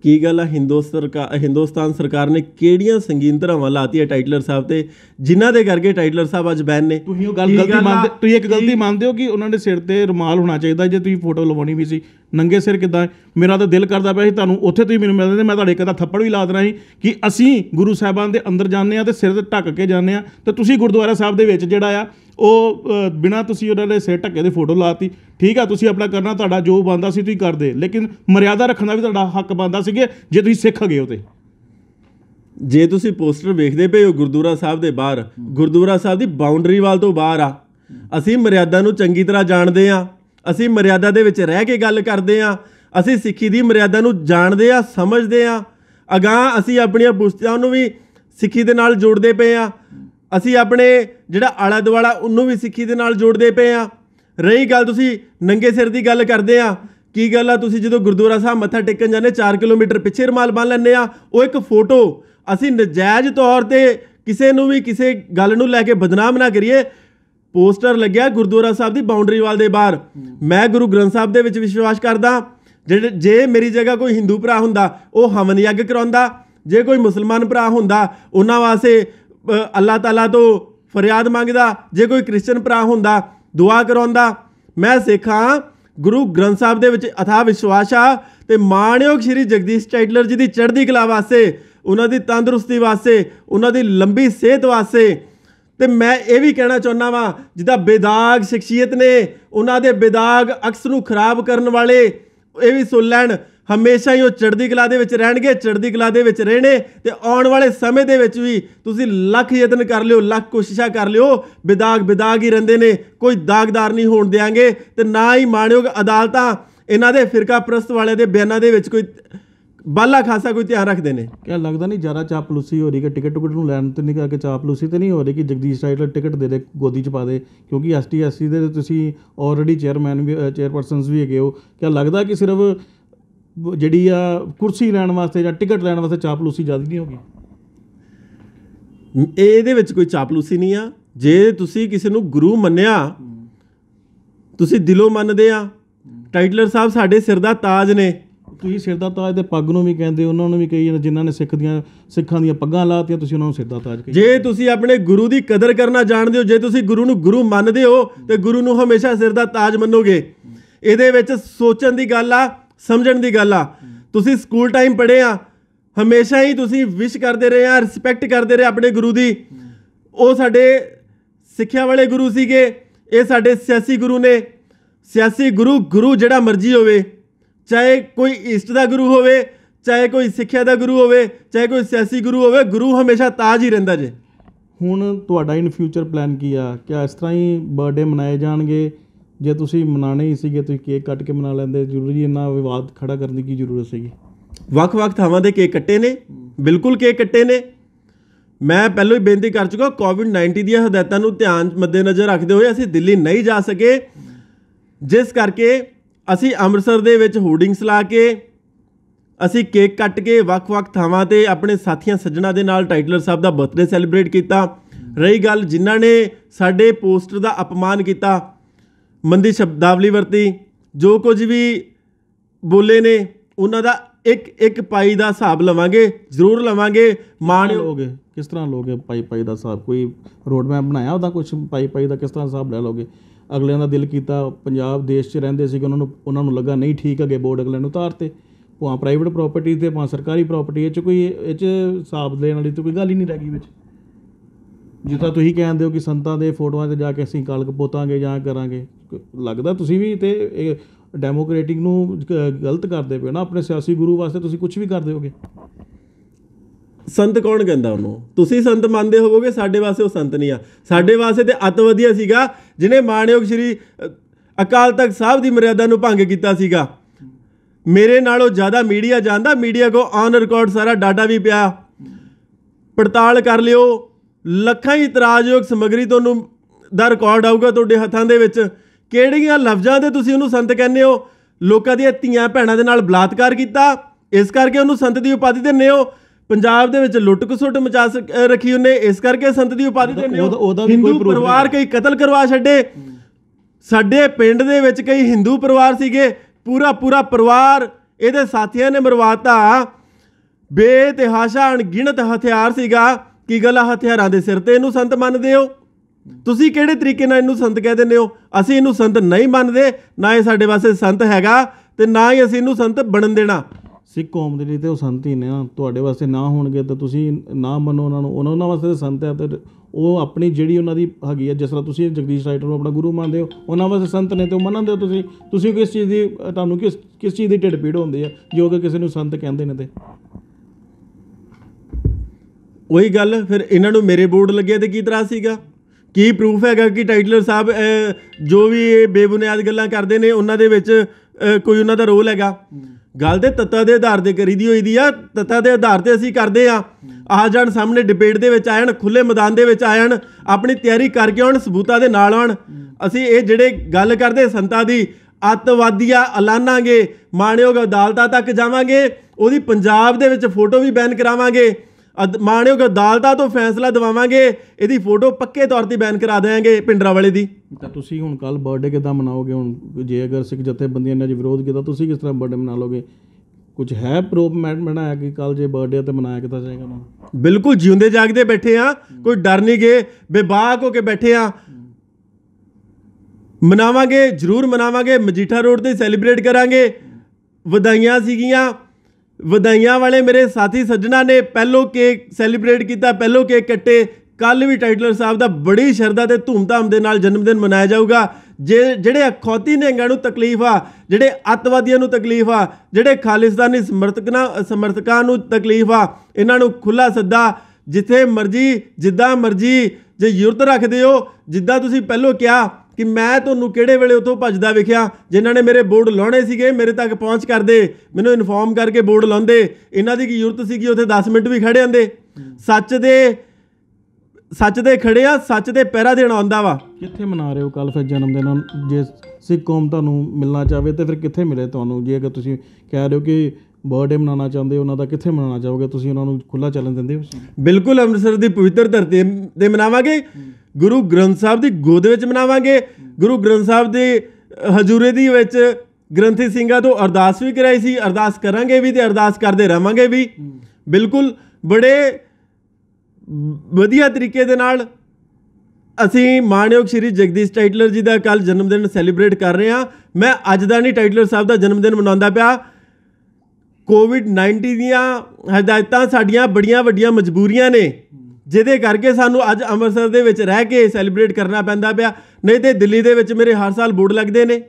ਕੀ ਗੱਲ ਆ ਹਿੰਦੁਸਤਾਨ ਸਰਕਾਰ ਨੇ ਕਿਹੜੀਆਂ ਸੰਗੀਨ ਧਰਾਵਾਂ ਲਾਤੀ ਹੈ ਟਾਈਟਲਰ ਸਾਹਿਬ ਤੇ ਜਿਨ੍ਹਾਂ ਦੇ ਕਰਕੇ ਟਾਈਟਲਰ ਸਾਹਿਬ ਅੱਜ ਬੈਨ ਨੇ ਤੁਸੀਂ ਉਹ ਗੱਲ ਗਲਤੀ ਮੰਨਦੇ ਤੁਸੀਂ ਇੱਕ ਗਲਤੀ ਮੰਨਦੇ ਹੋ ਕਿ ਉਹਨਾਂ ਦੇ ਸਿਰ ਤੇ ਰੁਮਾਲ ਹੋਣਾ ਚਾਹੀਦਾ ਜੇ ਤੁਸੀਂ ਫੋਟੋ ਲਵਾਉਣੀ ਵੀ ਸੀ ਨੰਗੇ ਸਿਰ ਕਿਦਾਂ ਮੇਰਾ ਤਾਂ ਦਿਲ ਕਰਦਾ ਪਿਆ ਸੀ ਤੁਹਾਨੂੰ ਉੱਥੇ ਤੁਸੀਂ ਮੈਨੂੰ ਮਿਲਦੇ ਤੇ ਮੈਂ ਤੁਹਾਡੇ ਇੱਕ ਦਾ ਥੱਪੜ ਵੀ ਲਾ ਦੇਣਾ ਸੀ ਕਿ ਅਸੀਂ ਗੁਰੂ ਸਾਹਿਬਾਨ ਦੇ ਅੰਦਰ ਜਾਂਦੇ ਆ ਤੇ ਸਿਰ ਤੇ ਢੱਕ ਕੇ ਜਾਂਦੇ ਆ ਤੇ ਤੁਸੀਂ ਗੁਰਦੁਆਰਾ ਸਾਹਿਬ ਦੇ ਵਿੱਚ ਜਿਹੜਾ ਆ ਉਹ ਬਿਨਾ ਤੁਸੀਂ ਉਹਨਾਂ ਦੇ ਸਿਰ ਢੱਕੇ ਦੇ ਫੋਟੋ ਲਾਤੀ ਠੀਕ ਆ ਤੁਸੀਂ ਆਪਣਾ ਕਰਨਾ ਤੁਹਾਡਾ ਜੋ ਬੰਦਾ ਸੀ ਤੁਸੀਂ ਕਰਦੇ ਲੇਕਿਨ ਮਰਿਆਦਾ ਰੱਖਣ ਦਾ ਵੀ ਤੁਹਾਡਾ ਹੱਕ ਬੰਦਾ ਸੀਗੇ ਜੇ ਤੁਸੀਂ ਸਿੱਖ ਗਏ ਹੋ ਤੇ ਜੇ ਤੁਸੀਂ ਪੋਸਟਰ ਵੇਖਦੇ ਪਏ ਹੋ ਗੁਰਦੁਆਰਾ ਸਾਹਿਬ ਦੇ ਬਾਹਰ ਗੁਰਦੁਆਰਾ ਸਾਹਿਬ ਦੀ ਬਾਉਂਡਰੀ ਵਾਲ ਤੋਂ ਬਾਹਰ ਆ ਅਸੀਂ ਮਰਿਆਦਾ ਨੂੰ ਚੰਗੀ ਤਰ੍ਹਾਂ ਜਾਣਦੇ ਆ ਅਸੀਂ ਮਰਿਆਦਾ ਦੇ ਵਿੱਚ ਰਹਿ ਕੇ ਗੱਲ ਕਰਦੇ ਆ ਅਸੀਂ ਸਿੱਖੀ ਦੀ ਮਰਿਆਦਾ ਨੂੰ ਜਾਣਦੇ ਆ ਸਮਝਦੇ ਆ ਅਗਾ ਅਸੀਂ ਆਪਣੀਆਂ ਪੁਸਤਕਾਂ ਨੂੰ ਵੀ ਸਿੱਖੀ ਦੇ ਨਾਲ ਜੋੜਦੇ ਪਏ ਆ ਅਸੀਂ ਆਪਣੇ ਜਿਹੜਾ ਆਲਾ ਦਵਾਲਾ ਉਹਨੂੰ ਵੀ ਸਿੱਖੀ ਦੇ ਨਾਲ ਜੋੜਦੇ ਪਏ ਆ ਰਹੀ ਗੱਲ ਤੁਸੀਂ ਨੰਗੇ ਸਿਰ ਦੀ ਗੱਲ ਕਰਦੇ ਆ ਕੀ ਗੱਲ ਆ ਤੁਸੀਂ ਜਦੋਂ ਗੁਰਦੁਆਰਾ ਸਾਹਿਬ ਮੱਥਾ ਟੇਕਣ ਜਾਂਦੇ 4 ਕਿਲੋਮੀਟਰ ਪਿੱਛੇ ਰਮਾਲ ਬੰਨ ਲੈਂਦੇ ਆ ਉਹ ਇੱਕ ਫੋਟੋ ਅਸੀਂ ਨਜਾਇਜ਼ ਤੌਰ ਤੇ ਕਿਸੇ ਨੂੰ ਵੀ ਕਿਸੇ ਗੱਲ ਨੂੰ ਲੈ ਕੇ ਬਦਨਾਮ ਨਾ ਕਰੀਏ ਪੋਸਟਰ ਲੱਗਿਆ ਗੁਰਦੁਆਰਾ ਸਾਹਿਬ ਦੀ ਬਾਉਂਡਰੀ ਵਾਲ ਦੇ ਬਾਹਰ ਮੈਂ ਗੁਰੂ ਗ੍ਰੰਥ ਸਾਹਿਬ ਦੇ ਵਿੱਚ ਵਿਸ਼ਵਾਸ ਕਰਦਾ ਜੇ ਮੇਰੀ ਜਗ੍ਹਾ ਕੋਈ ਹਿੰਦੂ ਭਰਾ ਹੁੰਦਾ ਉਹ ਹਵਨ ਯੱਗ ਕਰਾਉਂਦਾ ਜੇ ਕੋਈ ਮੁਸਲਮਾਨ ਭਰਾ ਹੁੰਦਾ ਉਹਨਾਂ ਵਾਸਤੇ ਅੱਲਾਹ ਤਾਲਾ ਤੋਂ ਫਰਿਆਦ ਮੰਗਦਾ ਜੇ ਕੋਈ ਕ੍ਰਿਸਚੀਅਨ ਭਰਾ ਹੁੰਦਾ ਦੁਆ ਕਰਾਉਂਦਾ ਮੈਂ ਸਿੱਖਾਂ ਗੁਰੂ ਗ੍ਰੰਥ ਸਾਹਿਬ ਦੇ ਵਿੱਚ ਅਥਾ ਵਿਸ਼ਵਾਸ ਆ ਤੇ ਮਾਣਯੋਗ ਸ਼੍ਰੀ ਜਗਦੀਸ਼ ਚੈਟਲਰ ਜੀ ਦੀ ਚੜ੍ਹਦੀ ਕਲਾ ਵਾਸਤੇ ਉਹਨਾਂ ਦੀ ਤੰਦਰੁਸਤੀ ਵਾਸਤੇ ਉਹਨਾਂ ਦੀ ਲੰਬੀ ਸਿਹਤ ਵਾਸਤੇ ਤੇ ਮੈਂ ਇਹ ਵੀ ਕਹਿਣਾ ਚਾਹੁੰਦਾ ਵਾਂ ਜਿਹਦਾ ਬੇਦਾਗ ਸ਼ਖਸੀਅਤ ਨੇ ਉਹਨਾਂ ਦੇ ਬੇਦਾਗ ਅਕਸ ਨੂੰ ਖਰਾਬ ਕਰਨ ਵਾਲੇ ਇਹ ਵੀ ਸੁਣ ਲੈਣ ਹਮੇਸ਼ਾ ਹੀ ਉਹ ਚੜ੍ਹਦੀ ਕਲਾ ਦੇ ਵਿੱਚ ਰਹਿਣਗੇ ਚੜ੍ਹਦੀ ਕਲਾ ਦੇ ਵਿੱਚ ਰਹਿਣੇ ਤੇ ਆਉਣ ਵਾਲੇ ਸਮੇਂ ਦੇ ਵਿੱਚ ਵੀ ਤੁਸੀਂ ਲੱਖ ਯਤਨ ਕਰ ਲਿਓ ਲੱਖ ਕੋਸ਼ਿਸ਼ਾਂ ਕਰ ਲਿਓ ਬਿਦਾਗ ਬਿਦਾਗ ਹੀ ਰਹਿੰਦੇ ਨੇ ਕੋਈ ਦਾਗਦਾਰ ਨਹੀਂ ਹੋਣ ਦੇਾਂਗੇ ਤੇ ਨਾ ਹੀ ਮਾਣਯੋਗ ਅਦਾਲਤਾਂ ਇਹਨਾਂ ਦੇ ਫਿਰਕਾ ਪ੍ਰਸਤ ਵਾਲਿਆਂ ਦੇ ਬਿਆਨਾਂ ਦੇ ਵਿੱਚ ਕੋਈ ਬਾਲਾ ਖਾਸਾ ਕੋਈ ਧਿਆਨ ਰੱਖਦੇ ਨੇ ਕਿ ਲੱਗਦਾ ਨਹੀਂ ਜ਼ਿਆਦਾ ਚਾਪਲੂਸੀ ਹੋ ਰਹੀ ਕਿ ਟਿਕਟ ਟਿਕਟ ਨੂੰ ਲੈਣ ਤੇ ਨਹੀਂ ਕਰਕੇ ਚਾਪਲੂਸੀ ਤੇ ਨਹੀਂ ਹੋ ਰਹੀ ਕਿ ਜਗਦੀਸ਼ ਰਾਈਟਰ ਟਿਕਟ ਦੇ ਦੇ ਗੋਦੀ ਚ ਪਾ ਦੇ ਕਿਉਂਕਿ ਐਸਟੀ ਐਸਸੀ ਦੇ ਤੁਸੀਂ ਆਲਰੇਡੀ ਚੇਅਰਮੈਨ ਵੀ ਚੇਅਰਪਰਸਨਸ ਵੀ ਹੈਗੇ ਹੋ ਕਿ ਲੱਗਦਾ ਕਿ ਸਿਰਫ ਜਿਹੜੀ ਆ ਕੁਰਸੀ ਲੈਣ ਵਾਸਤੇ ਜਾਂ ਟਿਕਟ ਲੈਣ ਵਾਸਤੇ ਚਾਪਲੂਸੀ ਜ਼ਿਆਦਾ ਨਹੀਂ ਹੋਗੀ ਇਹਦੇ ਵਿੱਚ ਕੋਈ ਚਾਪਲੂਸੀ ਨਹੀਂ ਆ ਜੇ ਤੁਸੀਂ ਕਿਸੇ ਨੂੰ ਗੁਰੂ ਮੰਨਿਆ ਤੁਸੀਂ ਦਿਲੋਂ ਮੰਨਦੇ ਆ ਟਾਈਟਲਰ ਸਾਹਿਬ ਸਾਡੇ ਸਿਰ ਦਾ ਤਾਜ ਨੇ ਤੁਸੀਂ ਸਿਰ ਦਾ ਤਾਜ ਤੇ ਪੱਗ ਨੂੰ ਵੀ ਕਹਿੰਦੇ ਉਹਨਾਂ ਨੂੰ ਵੀ ਕਹੀ ਜਾਂਦਾ ਜਿਨ੍ਹਾਂ ਨੇ ਸਿੱਖ ਦੀਆਂ ਸਿੱਖਾਂ ਦੀਆਂ ਪੱਗਾਂ ਲਾਤੀਆਂ ਤੁਸੀਂ ਉਹਨਾਂ ਨੂੰ ਸਿਰ ਦਾ ਤਾਜ ਕਹੀ ਜੇ ਤੁਸੀਂ ਆਪਣੇ ਗੁਰੂ ਦੀ ਕਦਰ ਕਰਨਾ ਜਾਣਦੇ ਹੋ ਜੇ ਤੁਸੀਂ ਗੁਰੂ ਨੂੰ ਗੁਰੂ ਮੰਨਦੇ ਹੋ ਤੇ ਗੁਰੂ ਨੂੰ ਹਮੇਸ਼ਾ ਸਿਰ ਦਾ ਤਾਜ ਮੰਨੋਗੇ ਇਹਦੇ ਵਿੱਚ ਸੋਚਣ ਦੀ ਗੱਲ ਆ ਸਮਝਣ ਦੀ ਗੱਲ ਆ ਤੁਸੀਂ ਸਕੂਲ ਟਾਈਮ ਪੜ੍ਹੇ ਆ ਹਮੇਸ਼ਾ ਹੀ ਤੁਸੀਂ ਵਿਸ਼ ਕਰਦੇ ਰਹੇ ਆ ਰਿਸਪੈਕਟ ਕਰਦੇ ਰਹੇ ਆਪਣੇ ਗੁਰੂ ਦੀ ਉਹ ਸਾਡੇ ਸਿੱਖਿਆ ਵਾਲੇ ਗੁਰੂ ਸੀਗੇ ਇਹ ਸਾਡੇ ਸਿਆਸੀ ਗੁਰੂ ਨੇ ਸਿਆਸੀ ਗੁਰੂ ਗੁਰੂ ਜਿਹੜਾ ਮਰਜ਼ੀ ਹੋਵੇ ਚਾਹੇ ਕੋਈ ਇਸਤ ਦਾ ਗੁਰੂ ਹੋਵੇ ਚਾਹੇ ਕੋਈ ਸਿੱਖਿਆ ਦਾ ਗੁਰੂ ਹੋਵੇ ਚਾਹੇ ਕੋਈ ਸਿਆਸੀ ਗੁਰੂ ਹੋਵੇ ਗੁਰੂ ਹਮੇਸ਼ਾ ਤਾਜ ਹੀ ਰਹਿੰਦਾ ਜੇ ਹੁਣ ਤੁਹਾਡਾ ਇਨ ਫਿਊਚਰ ਪਲਾਨ ਕੀ ਆ ਕਿ ਇਸ ਤਰ੍ਹਾਂ ਹੀ ਬਰਥਡੇ ਮਨਾਏ ਜਾਣਗੇ ਜੇ ਤੁਸੀਂ ਮਨਾਣੇ ਹੀ ਸੀਗੇ ਤੁਸੀਂ ਕੇਕ ਕੱਟ ਕੇ ਮਨਾ ਲੈਂਦੇ ਜ਼ਰੂਰੀ ਇੰਨਾ ਵਿਵਾਦ ਖੜਾ ਕਰਨ ਦੀ ਕੀ ਜ਼ਰੂਰਤ ਸੀਗੀ ਵੱਖ-ਵੱਖ ਥਾਵਾਂ ਦੇ ਕੇਕ ਕੱਟੇ ਨੇ ਬਿਲਕੁਲ ਕੇਕ ਕੱਟੇ ਨੇ ਮੈਂ ਪਹਿਲਾਂ ਹੀ ਬੇਨਤੀ ਕਰ ਚੁੱਕਾ ਕੋਵਿਡ-19 ਦੀਆਂ ਹਦਾਇਤਾਂ ਨੂੰ ਧਿਆਨ ਮੱਦੇਨਜ਼ਰ ਰੱਖਦੇ ਹੋਏ ਅਸੀਂ ਦਿੱਲੀ ਨਹੀਂ ਜਾ ਸਕੇ ਜਿਸ ਕਰਕੇ ਅਸੀਂ ਅੰਮ੍ਰਿਤਸਰ ਦੇ ਵਿੱਚ ਹੋਰਡਿੰਗਸ ਲਾ ਕੇ ਅਸੀਂ ਕੇਕ ਕੱਟ ਕੇ ਵੱਖ-ਵੱਖ ਥਾਵਾਂ ਤੇ ਆਪਣੇ ਸਾਥੀਆਂ ਸੱਜਣਾ ਦੇ ਨਾਲ ਟਾਈਟਲਰ ਸਾਹਿਬ ਦਾ ਬਰਥਡੇ ਸੈਲੀਬ੍ਰੇਟ ਕੀਤਾ ਰਹੀ ਗੱਲ ਜਿਨ੍ਹਾਂ ਨੇ ਸਾਡੇ ਪੋਸਟਰ ਦਾ ਅਪਮਾਨ ਕੀਤਾ ਮੰਦੀ ਸ਼ਬਦਾਵਲੀ ਵਰਤੀ ਜੋ ਕੁਝ ਵੀ ਬੋਲੇ ਨੇ ਉਹਨਾਂ ਦਾ ਇੱਕ ਇੱਕ ਪਾਈ ਦਾ ਹਿਸਾਬ ਲਵਾਂਗੇ ਜ਼ਰੂਰ ਲਵਾਂਗੇ ਮਾਣ ਲੋਗੇ ਕਿਸ ਤਰ੍ਹਾਂ ਲੋਗੇ ਪਾਈ ਪਾਈ ਦਾ ਹਿਸਾਬ ਕੋਈ ਰੋਡ ਮੈਪ ਬਣਾਇਆ ਉਹਦਾ ਕੁਝ ਪਾਈ ਪਾਈ ਦਾ ਕਿਸ ਤਰ੍ਹਾਂ ਹਿਸਾਬ ਲੈ ਲੋਗੇ ਅਗਲੇ ਦਾ ਦਿਲ ਕੀਤਾ ਪੰਜਾਬ ਦੇਸ਼ 'ਚ ਰਹਿੰਦੇ ਸੀ ਕਿ ਉਹਨਾਂ ਨੂੰ ਉਹਨਾਂ ਨੂੰ ਲੱਗਾ ਨਹੀਂ ਠੀਕ ਅਗੇ ਬੋਰਡ ਅਗਲੇ ਨੂੰ ਉਤਾਰਤੇ ਭਾਵੇਂ ਪ੍ਰਾਈਵੇਟ ਪ੍ਰਾਪਰਟੀ ਤੇ ਭਾਵੇਂ ਸਰਕਾਰੀ ਪ੍ਰਾਪਰਟੀ 'ਚ ਕੋਈ ਇਹ 'ਚ ਹਿਸਾਬ ਲੈਣ ਵਾਲੀ ਤਾਂ ਕੋਈ ਗੱਲ ਹੀ ਨਹੀਂ ਰਹਿ ਗਈ ਵਿੱਚ ਜਿੱਦਾਂ ਤੁਸੀਂ ਕਹਿੰਦੇ ਹੋ ਕਿ ਸੰਤਾਂ ਦੇ ਫੋਟੋਆਂ ਤੇ ਜਾ ਕੇ ਅਸੀਂ ਕਲਕ ਪੋਤਾਂਗੇ ਜਾਂ ਕਰਾਂਗੇ ਲੱਗਦਾ ਤੁਸੀਂ ਵੀ ਤੇ ਇਹ ਡੈਮੋਕ੍ਰੈਟਿਕ ਨੂੰ ਗਲਤ ਕਰਦੇ ਪਏ ਨਾ ਆਪਣੇ ਸਿਆਸੀ ਗੁਰੂ ਵਾਸਤੇ ਤੁਸੀਂ ਕੁਝ ਵੀ ਕਰ ਦਿਓਗੇ ਸੰਤ ਕੌਣ ਕਹਿੰਦਾ ਉਹਨੂੰ ਤੁਸੀਂ ਸੰਤ ਮੰਨਦੇ ਹੋਵੋਗੇ ਸਾਡੇ ਵਾਸਤੇ ਉਹ ਸੰਤ ਨਹੀਂ ਆ ਸਾਡੇ ਵਾਸਤੇ ਤੇ ਅਤ ਵਧੀਆ ਸੀਗਾ ਜਿਨੇ ਮਾਣਯੋਗ ਸ਼੍ਰੀ ਅਕਾਲ ਤਖਤ ਸਾਹਿਬ ਦੀ ਮਰਿਆਦਾ ਨੂੰ ਭੰਗ ਕੀਤਾ ਸੀਗਾ ਮੇਰੇ ਨਾਲੋਂ ਜ਼ਿਆਦਾ ਮੀਡੀਆ ਜਾਂਦਾ ਮੀਡੀਆ ਕੋ ਆਨ ਰਿਕਾਰਡ ਸਾਰਾ ਡਾਟਾ ਵੀ ਪਿਆ ਪੜਤਾਲ ਕਰ ਲਿਓ ਲੱਖਾਂ ਹੀ ਇਤਰਾਜ਼ਯੋਗ ਸਮਗਰੀ ਤੁਹਾਨੂੰ ਦਾ ਰਿਕਾਰਡ ਆਊਗਾ ਤੁਹਾਡੇ ਹੱਥਾਂ ਦੇ ਵਿੱਚ ਕਿਹੜੀਆਂ ਲਫ਼ਜ਼ਾਂ ਦੇ ਤੁਸੀਂ ਉਹਨੂੰ ਸੰਤ ਕਹਿੰਦੇ ਹੋ ਲੋਕਾਂ ਦੀਆਂ ਧੀਆਂ ਭੈਣਾਂ ਦੇ ਨਾਲ ਬਲਾਤਕਾਰ ਕੀਤਾ ਇਸ ਕਰਕੇ ਉਹਨੂੰ ਸੰਤ ਦੀ ਉਪਾਧੀ ਦਿੰਦੇ ਹੋ ਪੰਜਾਬ ਦੇ ਵਿੱਚ ਲੁੱਟ ਖਸੁੱਟ ਮਚਾ ਰੱਖੀ ਉਹਨੇ ਇਸ ਕਰਕੇ ਸੰਤ ਦੀ ਉਪਾਧੀ ਦਿੰਦੇ ਹੋ ਹਿੰਦੂ ਪਰਿਵਾਰ ਕਈ ਕਤਲ ਕਰਵਾ ਛੱਡੇ ਸਾਡੇ ਪਿੰਡ ਦੇ ਵਿੱਚ ਕਈ ਹਿੰਦੂ ਪਰਿਵਾਰ ਸੀਗੇ ਪੂਰਾ ਪੂਰਾ ਪਰਿਵਾਰ ਇਹਦੇ ਸਾਥੀਆਂ ਨੇ ਮਰਵਾਤਾ ਬੇਤਿਹਾਸ਼ਾ ਅਣਗਿਣਤ ਹਥਿਆਰ ਸੀਗਾ ਕੀ ਗੱਲ ਆ ਹਥਿਆਰਾਂ ਦੇ ਸਿਰ ਤੇ ਇਹਨੂੰ ਸੰਤ ਮੰਨਦੇ ਹੋ ਤੁਸੀਂ ਕਿਹੜੇ ਤਰੀਕੇ ਨਾਲ ਇਹਨੂੰ ਸੰਤ ਕਹਿ ਦਿੰਦੇ ਹੋ ਅਸੀਂ ਇਹਨੂੰ ਸੰਤ ਨਹੀਂ ਮੰਨਦੇ ਨਾ ਇਹ ਸਾਡੇ ਵਾਸਤੇ ਸੰਤ ਹੈਗਾ ਤੇ ਨਾ ਹੀ ਅਸੀਂ ਇਹਨੂੰ ਸੰਤ ਬਣਨ ਦੇਣਾ ਸਿੱਖ ਕੌਮ ਦੇ ਲਈ ਤੇ ਉਹ ਸੰਤ ਹੀ ਨੇ ਆ ਤੁਹਾਡੇ ਵਾਸਤੇ ਨਾ ਹੋਣਗੇ ਤਾਂ ਤੁਸੀਂ ਨਾ ਮੰਨੋ ਉਹਨਾਂ ਨੂੰ ਉਹਨਾਂ ਵਾਸਤੇ ਸੰਤ ਹੈ ਤੇ ਉਹ ਆਪਣੀ ਜਿਹੜੀ ਉਹਨਾਂ ਦੀ ਹੈਗੀ ਹੈ ਜਿਸ ਤਰ੍ਹਾਂ ਤੁਸੀਂ ਜਗਦੀਸ਼ ਰਾਈਟਰ ਨੂੰ ਆਪਣਾ ਗੁਰੂ ਮੰਨਦੇ ਹੋ ਉਹਨਾਂ ਵਾਸਤੇ ਸੰਤ ਨੇ ਤੇ ਉਹ ਮੰਨਦੇ ਹੋ ਤੁਸੀਂ ਤੁਸੀਂ ਕਿਸ ਚੀਜ਼ ਦੀ ਤੁਹਾਨੂੰ ਕਿਸ ਕਿਸ ਚੀਜ਼ ਦੀ ਢਿੱਡ ਪੀੜ ਹੁੰਦੀ ਹੈ ਜੋ ਕਿ ਕਿਸੇ ਨੂੰ ਸੰਤ ਕਹਿੰਦੇ ਨੇ ਤੇ ਉਹੀ ਗੱਲ ਫਿਰ ਇਹਨਾਂ ਨੂੰ ਮੇਰੇ ਬੋਰਡ ਲੱਗੇ ਤੇ ਕੀ ਤਰ੍ਹਾਂ ਸੀਗਾ ਕੀ ਪ੍ਰੂਫ ਹੈਗਾ ਕਿ ਟਾਈਟਲਰ ਸਾਹਿਬ ਜੋ ਵੀ ਇਹ ਬੇਬੁਨਿਆਦ ਗੱਲਾਂ ਕਰਦੇ ਨੇ ਉਹਨਾਂ ਦੇ ਵਿੱਚ ਕੋਈ ਉਹਨਾਂ ਦਾ ਰੋਲ ਹੈਗਾ ਗੱਲ ਦੇ ਤੱਤਾਂ ਦੇ ਆਧਾਰ ਤੇ ਕਰੀਦੀ ਹੋਈ ਦੀ ਆ ਤੱਤਾਂ ਦੇ ਆਧਾਰ ਤੇ ਅਸੀਂ ਕਰਦੇ ਆ ਆ ਜਾਣ ਸਾਹਮਣੇ ਡਿਬੇਟ ਦੇ ਵਿੱਚ ਆਣ ਖੁੱਲੇ ਮੈਦਾਨ ਦੇ ਵਿੱਚ ਆਣ ਆਪਣੀ ਤਿਆਰੀ ਕਰਕੇ ਆਉਣ ਸਬੂਤਾਂ ਦੇ ਨਾਲ ਆਣ ਅਸੀਂ ਇਹ ਜਿਹੜੇ ਗੱਲ ਕਰਦੇ ਸੰਤਾ ਦੀ ਅਤਵਾਦੀਆ ਐਲਾਨਾਂਗੇ ਮਾਣਯੋਗ ਅਦਾਲਤਾਂ ਤੱਕ ਜਾਵਾਂਗੇ ਉਹਦੀ ਪੰਜਾਬ ਦੇ ਵਿੱਚ ਫੋਟੋ ਵੀ ਬੈਨ ਕਰਾਵਾਂਗੇ ਮਾਣਯੋਗ ਅਦਾਲਤਾਂ ਤੋਂ ਫੈਸਲਾ ਦਿਵਾਵਾਂਗੇ ਇਹਦੀ ਫੋਟੋ ਪੱਕੇ ਤੌਰ ਤੇ ਬੈਨ ਕਰਾ ਦੇਵਾਂਗੇ ਪਿੰਡਰਾ ਵਾਲੇ ਦੀ ਤਾਂ ਤੁਸੀਂ ਹੁਣ ਕੱਲ ਬਰਥਡੇ ਕਿਦਾਂ ਮਨਾਓਗੇ ਹੁਣ ਜੇ ਅਗਰ ਸਿੱਖ ਜਥੇਬੰਦੀਆਂ ਨੇ ਜੀ ਵਿਰੋਧ ਕੀਤਾ ਤੁਸੀਂ ਕਿਸ ਤਰ੍ਹਾਂ ਬਰਥਡੇ ਮਨਾ ਲੋਗੇ ਕੁਝ ਹੈ ਪ੍ਰੋਬ ਬਣਾਇਆ ਕਿ ਕੱਲ ਜੇ ਬਰਥਡੇ ਤੇ ਮਨਾਇਆ ਕਿਤਾ ਜਾਏਗਾ ਨਾ ਬਿਲਕੁਲ ਜਿਉਂਦੇ ਜਾਗਦੇ ਬੈਠੇ ਆ ਕੋਈ ਡਰ ਨਹੀਂ ਗਏ ਬੇਬਾਕ ਹੋ ਕੇ ਬੈਠੇ ਆ ਮਨਾਵਾਂਗੇ ਜ਼ਰੂਰ ਮਨਾਵਾਂਗੇ ਮਜੀਠਾ ਰੋਡ ਤੇ ਸੈਲੀਬ੍ਰੇਟ ਕਰਾਂਗੇ ਵਧਾਈਆਂ ਸੀਗੀਆਂ ਵਧਾਈਆਂ ਵਾਲੇ ਮੇਰੇ ਸਾਥੀ ਸੱਜਣਾ ਨੇ ਪਹਿਲੋ ਕੇਕ ਸੈਲੀਬ੍ਰੇਟ ਕੀਤਾ ਪਹਿਲੋ ਕੇਕ ਕੱਟੇ ਕੱਲ ਵੀ ਟਾਈਟਲਰ ਸਾਹਿਬ ਦਾ ਬੜੀ ਸ਼ਰਧਾ ਤੇ ਧੂਮਧਾਮ ਦੇ ਨਾਲ ਜਨਮ ਦਿਨ ਮਨਾਇਆ ਜਾਊਗਾ ਜਿਹੜੇ ਅਖੌਤੀ ਨਿਹੰਗਾਂ ਨੂੰ ਤਕਲੀਫ ਆ ਜਿਹੜੇ ਅਤਵਾਦੀਆਂ ਨੂੰ ਤਕਲੀਫ ਆ ਜਿਹੜੇ ਖਾਲਿਸਤਾਨੀ ਸਮਰਥਕਾਂ ਸਮਰਥਕਾਂ ਨੂੰ ਤਕਲੀਫ ਆ ਇਹਨਾਂ ਨੂੰ ਖੁੱਲਾ ਸੱਦਾ ਜਿੱਥੇ ਮਰਜੀ ਜਿੱਦਾਂ ਮਰਜੀ ਜੇ ਯੁਰਤ ਰੱਖਦੇ ਹੋ ਜਿੱਦਾਂ ਤੁਸੀਂ ਪਹਿਲੋ ਕਿਹਾ ਕਿ ਮੈਂ ਤੁਹਾਨੂੰ ਕਿਹੜੇ ਵੇਲੇ ਉਥੋਂ ਭੱਜਦਾ ਵੇਖਿਆ ਜਿਨ੍ਹਾਂ ਨੇ ਮੇਰੇ ਬੋਰਡ ਲਾਉਣੇ ਸੀਗੇ ਮੇਰੇ ਤੱਕ ਪਹੁੰਚ ਕਰਦੇ ਮੈਨੂੰ ਇਨਫੋਰਮ ਕਰਕੇ ਬੋਰਡ ਲਾਉਂਦੇ ਇਹਨਾਂ ਦੀ ਕੀ ਜ਼ਰੂਰਤ ਸੀਗੀ ਉਥੇ 10 ਮਿੰਟ ਵੀ ਖੜੇ ਹੁੰਦੇ ਸੱਚ ਦੇ ਸੱਚ ਦੇ ਖੜੇ ਆ ਸੱਚ ਦੇ ਪਹਿਰਾ ਦੇਣਾ ਆਉਂਦਾ ਵਾ ਕਿੱਥੇ ਮਨਾ ਰਹੇ ਹੋ ਕੱਲ ਫਿਰ ਜਨਮ ਦਿਨ ਜੇ ਸਿੱਖ ਕੌਮ ਤੁਹਾਨੂੰ ਮਿਲਣਾ ਚਾਹਵੇ ਤੇ ਫਿਰ ਕਿੱਥੇ ਮਿਲੇ ਤੁਹਾਨੂੰ ਜੇ ਅਗਰ ਤੁਸੀਂ ਕਹਿ ਰਹੇ ਹੋ ਕਿ ਬਰਥਡੇ ਮਨਾਉਣਾ ਚਾਹੁੰਦੇ ਹੋ ਉਹਨਾਂ ਦਾ ਕਿੱਥੇ ਮਨਾਉਣਾ ਚਾਹੋਗੇ ਤੁਸੀਂ ਉਹਨਾਂ ਨੂੰ ਖੁੱਲਾ ਚੱਲਣ ਦਿੰਦੇ ਹੋ ਬਿਲਕੁਲ ਅੰਮ੍ਰਿਤਸਰ ਦੀ ਪਵਿੱਤਰ ਧਰਤੀ ਤੇ ਮਨਾਵਾਂਗੇ ਗੁਰੂ ਗ੍ਰੰਥ ਸਾਹਿਬ ਦੀ ਗੋਦ ਵਿੱਚ ਮਨਾਵਾਂਗੇ ਗੁਰੂ ਗ੍ਰੰਥ ਸਾਹਿਬ ਦੇ ਹਜ਼ੂਰੇ ਦੀ ਵਿੱਚ ਗ੍ਰੰਥੀ ਸਿੰਘਾਂ ਤੋਂ ਅਰਦਾਸ ਵੀ ਕਰਾਈ ਸੀ ਅਰਦਾਸ ਕਰਾਂਗੇ ਵੀ ਤੇ ਅਰਦਾਸ ਕਰਦੇ ਰਵਾਂਗੇ ਵੀ ਬਿਲਕੁਲ ਬੜੇ ਵਧੀਆ ਤਰੀਕੇ ਦੇ ਨਾਲ ਅਸੀਂ ਮਾਨਯੋਗ ਸ਼੍ਰੀ ਜਗਦੀਸ਼ ਟਾਈਟਲਰ ਜੀ ਦਾ ਕੱਲ ਜਨਮ ਦਿਨ ਸੈਲੀਬ੍ਰੇਟ ਕਰ ਰਹੇ ਹਾਂ ਮੈਂ ਅੱਜ ਦਾ ਨਹੀਂ ਟਾਈਟਲਰ ਸਾਹਿਬ ਦਾ ਜਨਮ ਦਿਨ ਮਨਾਉਂਦਾ ਪਿਆ ਕੋਵਿਡ-19 ਦੀਆਂ ਹਦਾਇਤਾਂ ਸਾਡੀਆਂ ਬੜੀਆਂ ਵੱਡੀਆਂ ਮਜਬੂਰੀਆਂ ਨੇ ਜਿਹਦੇ ਕਰਕੇ ਸਾਨੂੰ ਅੱਜ ਅੰਮ੍ਰਿਤਸਰ ਦੇ ਵਿੱਚ ਰਹਿ ਕੇ ਸੈਲੀਬ੍ਰੇਟ ਕਰਨਾ ਪੈਂਦਾ ਪਿਆ ਨਹੀਂ ਤੇ ਦਿੱਲੀ ਦੇ ਵਿੱਚ ਮੇਰੇ ਹਰ ਸਾਲ ਬੋਰਡ ਲੱਗਦੇ ਨੇ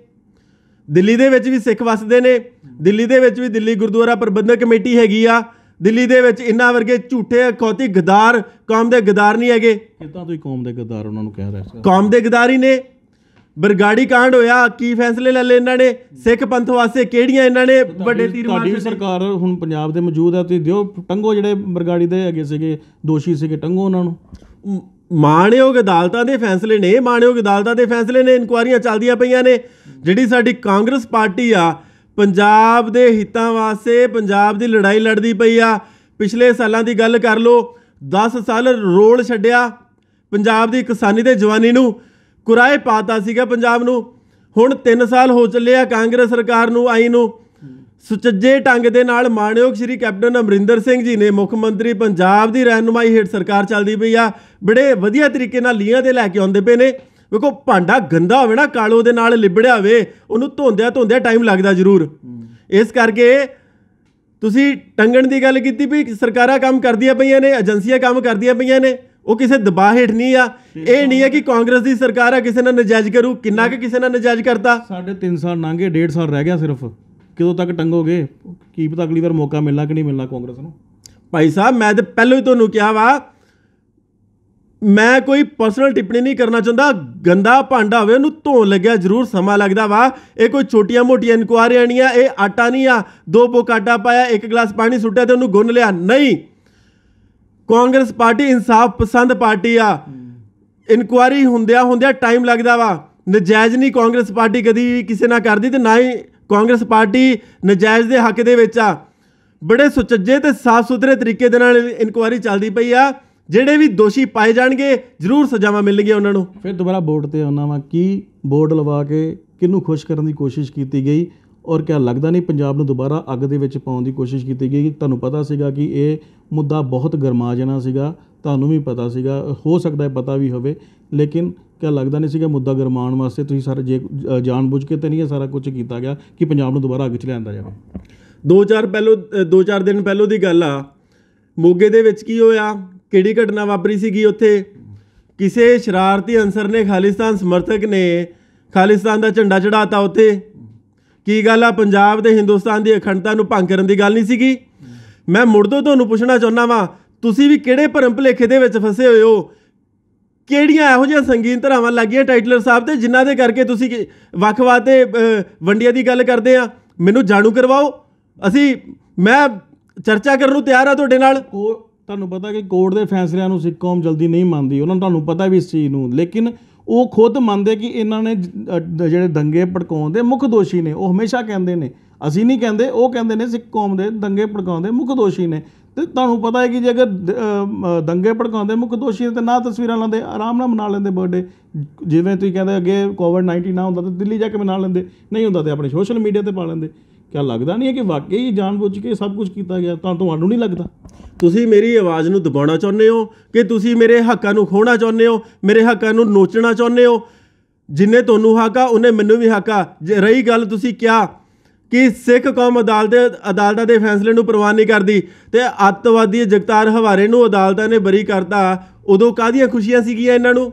ਦਿੱਲੀ ਦੇ ਵਿੱਚ ਵੀ ਸਿੱਖ ਵਸਦੇ ਨੇ ਦਿੱਲੀ ਦੇ ਵਿੱਚ ਵੀ ਦਿੱਲੀ ਗੁਰਦੁਆਰਾ ਪ੍ਰਬੰਧਕ ਕਮੇਟੀ ਹੈਗੀ ਆ ਦਿੱਲੀ ਦੇ ਵਿੱਚ ਇੰਨਾ ਵਰਗੇ ਝੂਠੇ ਖੌਤੀ ਗਦਾਰ ਕੌਮ ਦੇ ਗਦਾਰ ਨਹੀਂ ਹੈਗੇ ਕਿਤਾ ਤੁਸੀਂ ਕੌਮ ਦੇ ਗਦਾਰ ਉਹਨਾਂ ਨੂੰ ਕਹਿ ਰਹੇ ਹੋ ਕੌਮ ਦੇ ਗਦਾਰ ਹੀ ਨੇ ਬਰਗਾੜੀ ਕਾਂਡ ਹੋਇਆ ਕੀ ਫੈਸਲੇ ਲੈ ਲੈ ਇਹਨਾਂ ਨੇ ਸਿੱਖ ਪੰਥ ਵਾਸਤੇ ਕਿਹੜੀਆਂ ਇਹਨਾਂ ਨੇ ਵੱਡੇ ਤੀਰ ਮਾਰੇ ਤੁਹਾਡੀ ਸਰਕਾਰ ਹੁਣ ਪੰਜਾਬ ਦੇ ਮੌਜੂਦ ਆ ਤੁਸੀਂ ਦਿਓ ਟੰਗੋ ਜਿਹੜੇ ਬਰਗਾੜੀ ਦੇ ਅੱਗੇ ਸੀਗੇ ਦੋਸ਼ੀ ਸੀਗੇ ਟੰਗੋ ਉਹਨਾਂ ਨੂੰ ਮਾਣਯੋਗ ਅਦਾਲਤਾਂ ਦੇ ਫੈਸਲੇ ਨੇ ਮਾਣਯੋਗ ਅਦਾਲਤਾਂ ਦੇ ਫੈਸਲੇ ਨੇ ਇਨਕੁਆਰੀਆਂ ਚੱਲਦੀਆਂ ਪਈਆਂ ਨੇ ਜਿਹੜੀ ਸਾਡੀ ਕਾਂਗਰਸ ਪਾਰਟੀ ਆ ਪੰਜਾਬ ਦੇ ਹਿੱਤਾਂ ਵਾਸਤੇ ਪੰਜਾਬ ਦੀ ਲੜਾਈ ਲੜਦੀ ਪਈ ਆ ਪਿਛਲੇ ਸਾਲਾਂ ਦੀ ਗੱਲ ਕਰ ਲੋ 10 ਸਾਲ ਰੋਲ ਛੱਡਿਆ ਪੰਜਾਬ ਦੀ ਕਿਸਾਨੀ ਦੇ ਜਵਾਨੀ ਨੂੰ ਕੁਰਾਏ ਪਾਤਾ ਸੀਗਾ ਪੰਜਾਬ ਨੂੰ ਹੁਣ 3 ਸਾਲ ਹੋ ਚੱਲੇ ਆ ਕਾਂਗਰਸ ਸਰਕਾਰ ਨੂੰ ਆਈ ਨੂੰ ਸੁਚੱਜੇ ਢੰਗ ਦੇ ਨਾਲ ਮਾਣਯੋਗ ਸ਼੍ਰੀ ਕੈਪਟਨ ਅਮਰਿੰਦਰ ਸਿੰਘ ਜੀ ਨੇ ਮੁੱਖ ਮੰਤਰੀ ਪੰਜਾਬ ਦੀ ਰਹਿਨਮਾਈ ਹੇਠ ਸਰਕਾਰ ਚੱਲਦੀ ਪਈ ਆ ਬੜੇ ਵਧੀਆ ਤਰੀਕੇ ਨਾਲ ਲੀਆਂ ਤੇ ਲੈ ਕੇ ਆਉਂਦੇ ਪਏ ਨੇ ਵੇਖੋ ਭਾਂਡਾ ਗੰਦਾ ਹੋਵੇ ਨਾ ਕਾਲੋ ਦੇ ਨਾਲ ਲਿਬੜਿਆ ਹੋਵੇ ਉਹਨੂੰ ਧੋਂਦਿਆ ਧੋਂਦਿਆ ਟਾਈਮ ਲੱਗਦਾ ਜ਼ਰੂਰ ਇਸ ਕਰਕੇ ਤੁਸੀਂ ਟੰਗਣ ਦੀ ਗੱਲ ਕੀਤੀ ਵੀ ਸਰਕਾਰਾਂ ਕੰਮ ਕਰਦੀਆਂ ਪਈਆਂ ਨੇ ਏਜੰਸੀਆਂ ਕੰਮ ਕਰਦੀਆਂ ਪਈਆਂ ਨੇ ਉਹ ਕਿਸੇ ਦਬਾਅ ਹੇਠ ਨਹੀਂ ਆ ਇਹ ਨਹੀਂ ਹੈ ਕਿ ਕਾਂਗਰਸ ਦੀ ਸਰਕਾਰ ਆ ਕਿਸੇ ਨਾਲ ਨਜਾਇਜ਼ ਕਰੂ ਕਿੰਨਾ ਕਿ ਕਿਸੇ ਨਾਲ ਨਜਾਇਜ਼ ਕਰਦਾ ਸਾਡੇ 3 ਸਾਲ ਲੰਘੇ 1.5 ਸਾਲ ਰਹਿ ਗਿਆ ਸਿਰਫ ਕਦੋਂ ਤੱਕ ਟੰਗੋਗੇ ਕੀ ਪਤਾ ਅਗਲੀ ਵਾਰ ਮੌਕਾ ਮਿਲਣਾ ਕਿ ਨਹੀਂ ਮਿਲਣਾ ਕਾਂਗਰਸ ਨੂੰ ਭਾਈ ਸਾਹਿਬ ਮੈਂ ਤਾਂ ਪਹਿਲਾਂ ਹੀ ਤੁਹਾਨੂੰ ਕਿਹਾ ਵਾ ਮੈਂ ਕੋਈ ਪਰਸਨਲ ਟਿੱਪਣੀ ਨਹੀਂ ਕਰਨਾ ਚਾਹੁੰਦਾ ਗੰਦਾ ਭਾਂਡਾ ਹੋਵੇ ਉਹਨੂੰ ਧੋਣ ਲੱਗਿਆ ਜ਼ਰੂਰ ਸਮਾਂ ਲੱਗਦਾ ਵਾ ਇਹ ਕੋਈ ਛੋਟੀਆਂ ਮੋਟੀਆਂ ਇਨਕੁਆਰੀਆਂ ਨਹੀਂ ਆ ਇਹ ਆਟਾ ਨਹੀਂ ਆ ਦੋ ਬੋਕਾਟਾ ਪਾਇਆ ਇੱਕ ਗਲਾਸ ਪਾਣੀ ਸੁੱਟਿਆ ਤੇ ਉਹਨੂੰ ਗੁੰਨ ਲਿਆ ਨਹੀਂ ਕਾਂਗਰਸ ਪਾਰਟੀ ਇਨਸਾਫ ਪਸੰਦ ਪਾਰਟੀ ਆ ਇਨਕੁਆਰੀ ਹੁੰਦਿਆ ਹੁੰਦਿਆ ਟਾਈਮ ਲੱਗਦਾ ਵਾ ਨਜਾਇਜ਼ ਨਹੀਂ ਕਾਂਗਰਸ ਪਾਰਟੀ ਕਦੀ ਕਿਸੇ ਨਾਲ ਕਰਦੀ ਤੇ ਨਾ ਹੀ ਕਾਂਗਰਸ ਪਾਰਟੀ ਨਜਾਇਜ਼ ਦੇ ਹੱਕ ਦੇ ਵਿੱਚ ਆ ਬੜੇ ਸੁਚੱਜੇ ਤੇ ਸਾਫ਼ ਸੁਥਰੇ ਤਰੀਕੇ ਦੇ ਨਾਲ ਇਨਕੁਆਰੀ ਚੱਲਦੀ ਪਈ ਆ ਜਿਹੜੇ ਵੀ ਦੋਸ਼ੀ ਪਾਏ ਜਾਣਗੇ ਜ਼ਰੂਰ ਸਜ਼ਾਵਾਂ ਮਿਲਣਗੀਆਂ ਉਹਨਾਂ ਨੂੰ ਫਿਰ ਦੁਬਾਰਾ ਬੋਰਡ ਤੇ ਆਉਣਾ ਵਾ ਕੀ ਬੋਰਡ ਲਵਾ ਕੇ ਕਿਹਨੂੰ ਖੁਸ਼ ਕਰਨ ਦੀ ਕੋਸ਼ਿਸ਼ ਕੀਤੀ ਗਈ ਔਰ ਕਿਆ ਲੱਗਦਾ ਨਹੀਂ ਪੰਜਾਬ ਨੂੰ ਦੁਬਾਰਾ ਅੱਗ ਦੇ ਵਿੱਚ ਪਾਉਣ ਦੀ ਕੋਸ਼ਿਸ਼ ਕੀਤੀ ਗਈ ਕਿ ਤੁਹਾਨੂੰ ਪਤਾ ਸੀਗਾ ਕਿ ਇਹ ਮੁੱਦਾ ਬਹੁਤ ਗਰਮਾ ਜਾਣਾ ਸੀਗਾ ਤੁਹਾਨੂੰ ਵੀ ਪਤਾ ਸੀਗਾ ਹੋ ਸਕਦਾ ਪਤਾ ਵੀ ਹੋਵੇ ਲੇਕਿਨ ਕਿਆ ਲੱਗਦਾ ਨਹੀਂ ਸੀਗਾ ਮੁੱਦਾ ਗਰਮਾਉਣ ਵਾਸਤੇ ਤੁਸੀਂ ਸਾਰੇ ਜੇ ਜਾਣਬੁੱਝ ਕੇ ਤਾਂ ਨਹੀਂ ਇਹ ਸਾਰਾ ਕੁਝ ਕੀਤਾ ਗਿਆ ਕਿ ਪੰਜਾਬ ਨੂੰ ਦੁਬਾਰਾ ਅੱਗੇ 'ਚ ਲਿਆਂਦਾ ਜਾਵੇ ਦੋ ਚਾਰ ਪਹਿਲੋ ਦੋ ਚਾਰ ਦਿਨ ਪਹਿਲੋ ਦੀ ਗੱਲ ਆ ਮੋਗੇ ਦੇ ਵਿੱਚ ਕੀ ਹੋਇਆ ਕਿਹੜੀ ਘਟਨਾ ਵਾਪਰੀ ਸੀਗੀ ਉੱਥੇ ਕਿਸੇ ਸ਼ਰਾਰਤੀ ਅੰਸਰ ਨੇ ਖਾਲਿਸਤਾਨ ਸਮਰਥਕ ਨੇ ਖਾਲਿਸਤਾਨ ਦਾ ਝੰਡਾ ਚੜਾਤਾ ਉੱਥੇ ਕੀ ਗੱਲ ਆ ਪੰਜਾਬ ਤੇ ਹਿੰਦੁਸਤਾਨ ਦੀ ਅਖੰਡਤਾ ਨੂੰ ਭੰਗ ਕਰਨ ਦੀ ਗੱਲ ਨਹੀਂ ਸੀਗੀ ਮੈਂ ਮੁੜ ਤੋਂ ਤੁਹਾਨੂੰ ਪੁੱਛਣਾ ਚਾਹੁੰਦਾ ਵਾਂ ਤੁਸੀਂ ਵੀ ਕਿਹੜੇ ਭਰਮ ਭਲੇਖੇ ਦੇ ਵਿੱਚ ਫਸੇ ਹੋਏ ਹੋ ਕਿਹੜੀਆਂ ਇਹੋ ਜਿਹੀਆਂ ਸੰਗੀਨ ਧਰਾਵਾਂ ਲੱਗੀਆਂ ਟਾਈਟਲਰ ਸਾਹਿਬ ਤੇ ਜਿਨ੍ਹਾਂ ਦੇ ਕਰਕੇ ਤੁਸੀਂ ਵੱਖ-ਵੱਖ ਤੇ ਵੰਡੀਆਂ ਦੀ ਗੱਲ ਕਰਦੇ ਆ ਮੈਨੂੰ ਜਾਣੂ ਕਰਵਾਓ ਅਸੀਂ ਮੈਂ ਚਰਚਾ ਕਰਨ ਨੂੰ ਤਿਆਰ ਆ ਤੁਹਾਡੇ ਨਾਲ ਤੁਹਾਨੂੰ ਪਤਾ ਕਿ ਕੋਰਟ ਦੇ ਫੈਸਲਿਆਂ ਨੂੰ ਸਿੱਖ ਕੌਮ ਜਲਦੀ ਨਹੀਂ ਮੰਨਦੀ ਉਹਨਾਂ ਨੂੰ ਤੁਹਾਨੂੰ ਪਤਾ ਵੀ ਇਸ ਚੀਜ਼ ਨੂੰ ਲੇਕਿਨ ਉਹ ਖੁਦ ਮੰਨਦੇ ਕਿ ਇਹਨਾਂ ਨੇ ਜਿਹੜੇ ਦੰਗੇ ਪੜਕਾਉਂਦੇ ਮੁੱਖ ਦੋਸ਼ੀ ਨੇ ਉਹ ਹਮੇਸ਼ਾ ਕਹਿੰਦੇ ਨੇ ਅਸੀਂ ਨਹੀਂ ਕਹਿੰਦੇ ਉਹ ਕਹਿੰਦੇ ਨੇ ਸਿੱਖ ਕੌਮ ਦੇ ਦੰਗੇ ਭੜਕਾਉਂਦੇ ਮੁੱਖ ਦੋਸ਼ੀ ਨੇ ਤੇ ਤੁਹਾਨੂੰ ਪਤਾ ਹੈ ਕਿ ਜੇ ਅਗਰ ਦੰਗੇ ਭੜਕਾਉਂਦੇ ਮੁੱਖ ਦੋਸ਼ੀ ਤੇ ਨਾ ਤਸਵੀਰਾਂ ਲਾਉਂਦੇ ਆਰਾਮ ਨਾਲ ਮਨਾ ਲੈਂਦੇ ਬਰਥਡੇ ਜਿਵੇਂ ਤੁਸੀਂ ਕਹਿੰਦੇ ਅੱਗੇ ਕੋਵਿਡ 19 ਨਾ ਹੁੰਦਾ ਤਾਂ ਦਿੱਲੀ ਜਾ ਕੇ ਮਨਾ ਲੈਂਦੇ ਨਹੀਂ ਹੁੰਦਾ ਤੇ ਆਪਣੇ ਸੋਸ਼ਲ ਮੀਡੀਆ ਤੇ ਪਾ ਲੈਂਦੇ ਕਿਆ ਲੱਗਦਾ ਨਹੀਂ ਹੈ ਕਿ ਵਾਕਈ ਜਾਣਬੁੱਝ ਕੇ ਸਭ ਕੁਝ ਕੀਤਾ ਗਿਆ ਤਾਂ ਤੁਹਾਨੂੰ ਨਹੀਂ ਲੱਗਦਾ ਤੁਸੀਂ ਮੇਰੀ ਆਵਾਜ਼ ਨੂੰ ਦਬਾਉਣਾ ਚਾਹੁੰਦੇ ਹੋ ਕਿ ਤੁਸੀਂ ਮੇਰੇ ਹੱਕਾਂ ਨੂੰ ਖੋਣਾ ਚਾਹੁੰਦੇ ਹੋ ਮੇਰੇ ਹੱਕਾਂ ਨੂੰ ਨੋਚਣਾ ਚਾਹੁੰਦੇ ਹੋ ਜਿੰਨੇ ਤੁਹਾਨੂੰ ਹੱਕ ਆ ਉਹਨੇ ਮੈਨੂੰ ਵੀ ਹੱਕ ਆ ਜੇ ਰਹੀ ਗੱਲ ਤੁਸੀਂ ਕਿਹਾ ਕਿ ਸਿੱਖ ਕੌਮ ਅਦਾਲਤ ਅਦਾਲਤਾਂ ਦੇ ਫੈਸਲੇ ਨੂੰ ਪ੍ਰਵਾਨ ਨਹੀਂ ਕਰਦੀ ਤੇ ਅੱਤਵਾਦੀ ਜਗਤਾਰ ਹਵਾਰੇ ਨੂੰ ਅਦਾਲਤਾਂ ਨੇ ਬਰੀ ਕਰਤਾ ਉਦੋਂ ਕਾਦੀਆਂ ਖੁਸ਼ੀਆਂ ਸੀਗੀਆਂ ਇਹਨਾਂ ਨੂੰ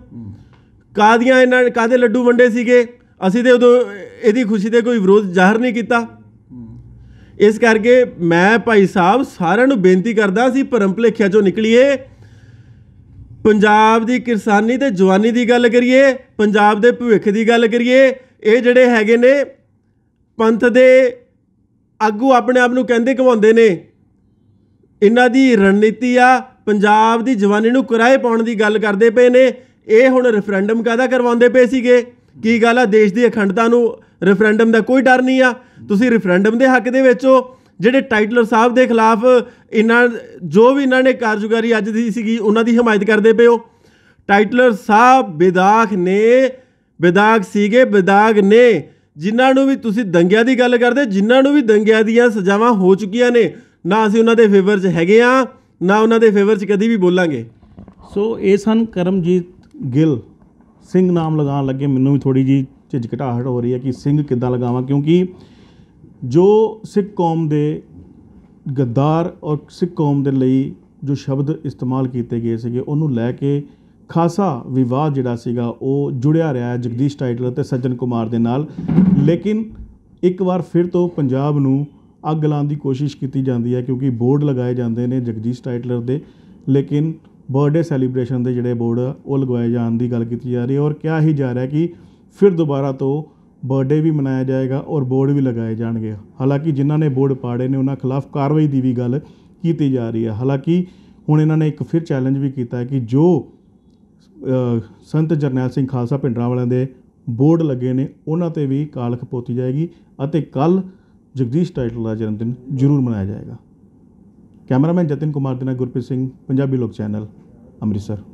ਕਾਦੀਆਂ ਇਹਨਾਂ ਕਾਦੇ ਲੱਡੂ ਵੰਡੇ ਸੀਗੇ ਅਸੀਂ ਤੇ ਉਦੋਂ ਇਹਦੀ ਖੁਸ਼ੀ ਤੇ ਕੋਈ ਵਿਰੋਧ ਜ਼ਾਹਰ ਨਹੀਂ ਕੀਤਾ ਇਸ ਕਰਕੇ ਮੈਂ ਭਾਈ ਸਾਹਿਬ ਸਾਰਿਆਂ ਨੂੰ ਬੇਨਤੀ ਕਰਦਾ ਸੀ ਭਰਮ ਭਲੇਖਿਆ ਚੋਂ ਨਿਕਲੀਏ ਪੰਜਾਬ ਦੀ ਕਿਰਸਾਨੀ ਤੇ ਜਵਾਨੀ ਦੀ ਗੱਲ ਕਰੀਏ ਪੰਜਾਬ ਦੇ ਭਵਿੱਖ ਦੀ ਗੱਲ ਕਰੀਏ ਇਹ ਜਿਹੜੇ ਹੈਗੇ ਨੇ ਪੰਥ ਦੇ ਆਗੂ ਆਪਣੇ ਆਪ ਨੂੰ ਕਹਿੰਦੇ ਕਹਾਉਂਦੇ ਨੇ ਇਹਨਾਂ ਦੀ ਰਣਨੀਤੀ ਆ ਪੰਜਾਬ ਦੀ ਜਵਾਨੀ ਨੂੰ ਕਿਰਾਏ ਪਾਉਣ ਦੀ ਗੱਲ ਕਰਦੇ ਪਏ ਨੇ ਇਹ ਹੁਣ ਰੈਫਰੈਂਡਮ ਕਾਦਾ ਕਰਵਾਉਂਦੇ ਪਏ ਸੀਗੇ ਕੀ ਗੱਲ ਆ ਦੇਸ਼ ਦੀ ਅਖੰਡਤਾ ਨੂੰ ਰੈਫਰੈਂਡਮ ਦਾ ਕੋਈ ਡਰ ਨਹੀਂ ਆ ਤੁਸੀਂ ਰੈਫਰੈਂਡਮ ਦੇ ਹੱਕ ਦੇ ਵਿੱਚੋਂ ਜਿਹੜੇ ਟਾਈਟਲਰ ਸਾਹਿਬ ਦੇ ਖਿਲਾਫ ਇਹਨਾਂ ਜੋ ਵੀ ਇਹਨਾਂ ਨੇ ਕਾਰਜਗਾਰੀ ਅੱਜ ਦੀ ਸੀਗੀ ਉਹਨਾਂ ਦੀ ਹਮਾਇਤ ਕਰਦੇ ਪਏ ਹੋ ਟਾਈਟਲਰ ਸਾਹਿਬ ਵਿਦਾਖ ਨੇ ਵਿਦਾਖ ਸੀਗੇ ਵਿਦਾਗ ਨੇ ਜਿਨ੍ਹਾਂ ਨੂੰ ਵੀ ਤੁਸੀਂ ਦੰਗਿਆਂ ਦੀ ਗੱਲ ਕਰਦੇ ਜਿਨ੍ਹਾਂ ਨੂੰ ਵੀ ਦੰਗਿਆਂ ਦੀਆਂ ਸਜ਼ਾਵਾਂ ਹੋ ਚੁੱਕੀਆਂ ਨੇ ਨਾ ਅਸੀਂ ਉਹਨਾਂ ਦੇ ਫੇਵਰ 'ਚ ਹੈਗੇ ਆ ਨਾ ਉਹਨਾਂ ਦੇ ਫੇਵਰ 'ਚ ਕਦੀ ਵੀ ਬੋਲਾਂਗੇ ਸੋ ਇਹ ਸਨ ਕਰਮਜੀਤ ਗਿੱਲ ਸਿੰਘ ਨਾਮ ਲਗਾਉਣ ਲੱਗੇ ਮੈਨੂੰ ਵੀ ਥੋੜੀ ਜੀ ਝਿਜਕਟਾਹਟ ਹੋ ਰਹੀ ਹੈ ਕਿ ਸਿੰਘ ਕਿੱਦਾਂ ਲਗਾਵਾਂ ਕਿਉਂਕਿ ਜੋ ਸਿੱਖ ਕੌਮ ਦੇ ਗੱਦਾਰ ਔਰ ਸਿੱਖ ਕੌਮ ਦੇ ਲਈ ਜੋ ਸ਼ਬਦ ਇਸਤੇਮਾਲ ਕੀਤੇ ਗਏ ਸੀਗੇ ਉਹਨੂੰ ਲੈ ਕੇ ਖਾਸਾ ਵਿਵਾਦ ਜਿਹੜਾ ਸੀਗਾ ਉਹ ਜੁੜਿਆ ਰਿਹਾ ਜਗਦੀਸ਼ ਟਾਈਟਲ ਤੇ ਸੱਜਣ ਕੁਮਾਰ ਦੇ ਨਾਲ ਲੇਕਿਨ ਇੱਕ ਵਾਰ ਫਿਰ ਤੋਂ ਪੰਜਾਬ ਨੂੰ ਅੱਗ ਲਾਉਣ ਦੀ ਕੋਸ਼ਿਸ਼ ਕੀਤੀ ਜਾਂਦੀ ਹੈ ਕਿਉਂਕਿ ਬੋਰਡ ਲਗਾਏ ਜਾਂਦੇ ਨੇ ਜਗਦੀਸ਼ ਟਾਈਟਲਰ ਦੇ ਲੇਕਿਨ ਬਰਥਡੇ ਸੈਲੀਬ੍ਰੇਸ਼ਨ ਦੇ ਜਿਹੜੇ ਬੋਰਡ ਉਹ ਲਗਵਾਏ ਜਾਣ ਦੀ ਗੱਲ ਕੀਤੀ ਜਾ ਰਹੀ ਹੈ ਔਰ ਕਿਹਾ ਹੀ ਜਾ ਰਿਹਾ ਕਿ ਫਿਰ ਦੁਬਾਰਾ ਤੋਂ ਬਰਥਡੇ ਵੀ ਮਨਾਇਆ ਜਾਏਗਾ ਔਰ ਬੋਰਡ ਵੀ ਲਗਾਏ ਜਾਣਗੇ ਹਾਲਾਂਕਿ ਜਿਨ੍ਹਾਂ ਨੇ ਬੋਰਡ ਪਾੜੇ ਨੇ ਉਹਨਾਂ ਖਿਲਾਫ ਕਾਰਵਾਈ ਦੀ ਵੀ ਗੱਲ ਕੀਤੀ ਜਾ ਰਹੀ ਹੈ ਹਾਲਾਂਕਿ ਹੁਣ ਇਹਨਾਂ ਨੇ ਇੱਕ ਫਿਰ ਚੈਲੰਜ ਵੀ ਕੀਤਾ ਕਿ ਜੋ ਸੰਤ ਜਰਨੈਲ ਸਿੰਘ ਖਾਲਸਾ ਪਿੰਡਰਾ ਵਾਲਿਆਂ ਦੇ ਬੋਰਡ ਲੱਗੇ ਨੇ ਉਹਨਾਂ ਤੇ ਵੀ ਕਾਲਖ ਪੋਤੀ ਜਾਏਗੀ ਅਤੇ ਕੱਲ ਜਗਦੀਸ਼ ਟਾਈਟਲ ਦਾ ਜਨਮ ਦਿਨ ਜ਼ਰੂਰ ਮਨਾਇਆ ਜਾਏਗਾ ਕੈਮਰਾਮੈਨ ਜਤਿਨ ਕੁਮਾਰ ਦਿਨਾ ਗੁਰਪ੍ਰੀਤ ਸਿੰਘ ਪੰਜਾਬੀ ਲੋਕ ਚੈਨਲ ਅੰਮ੍ਰਿਤਸਰ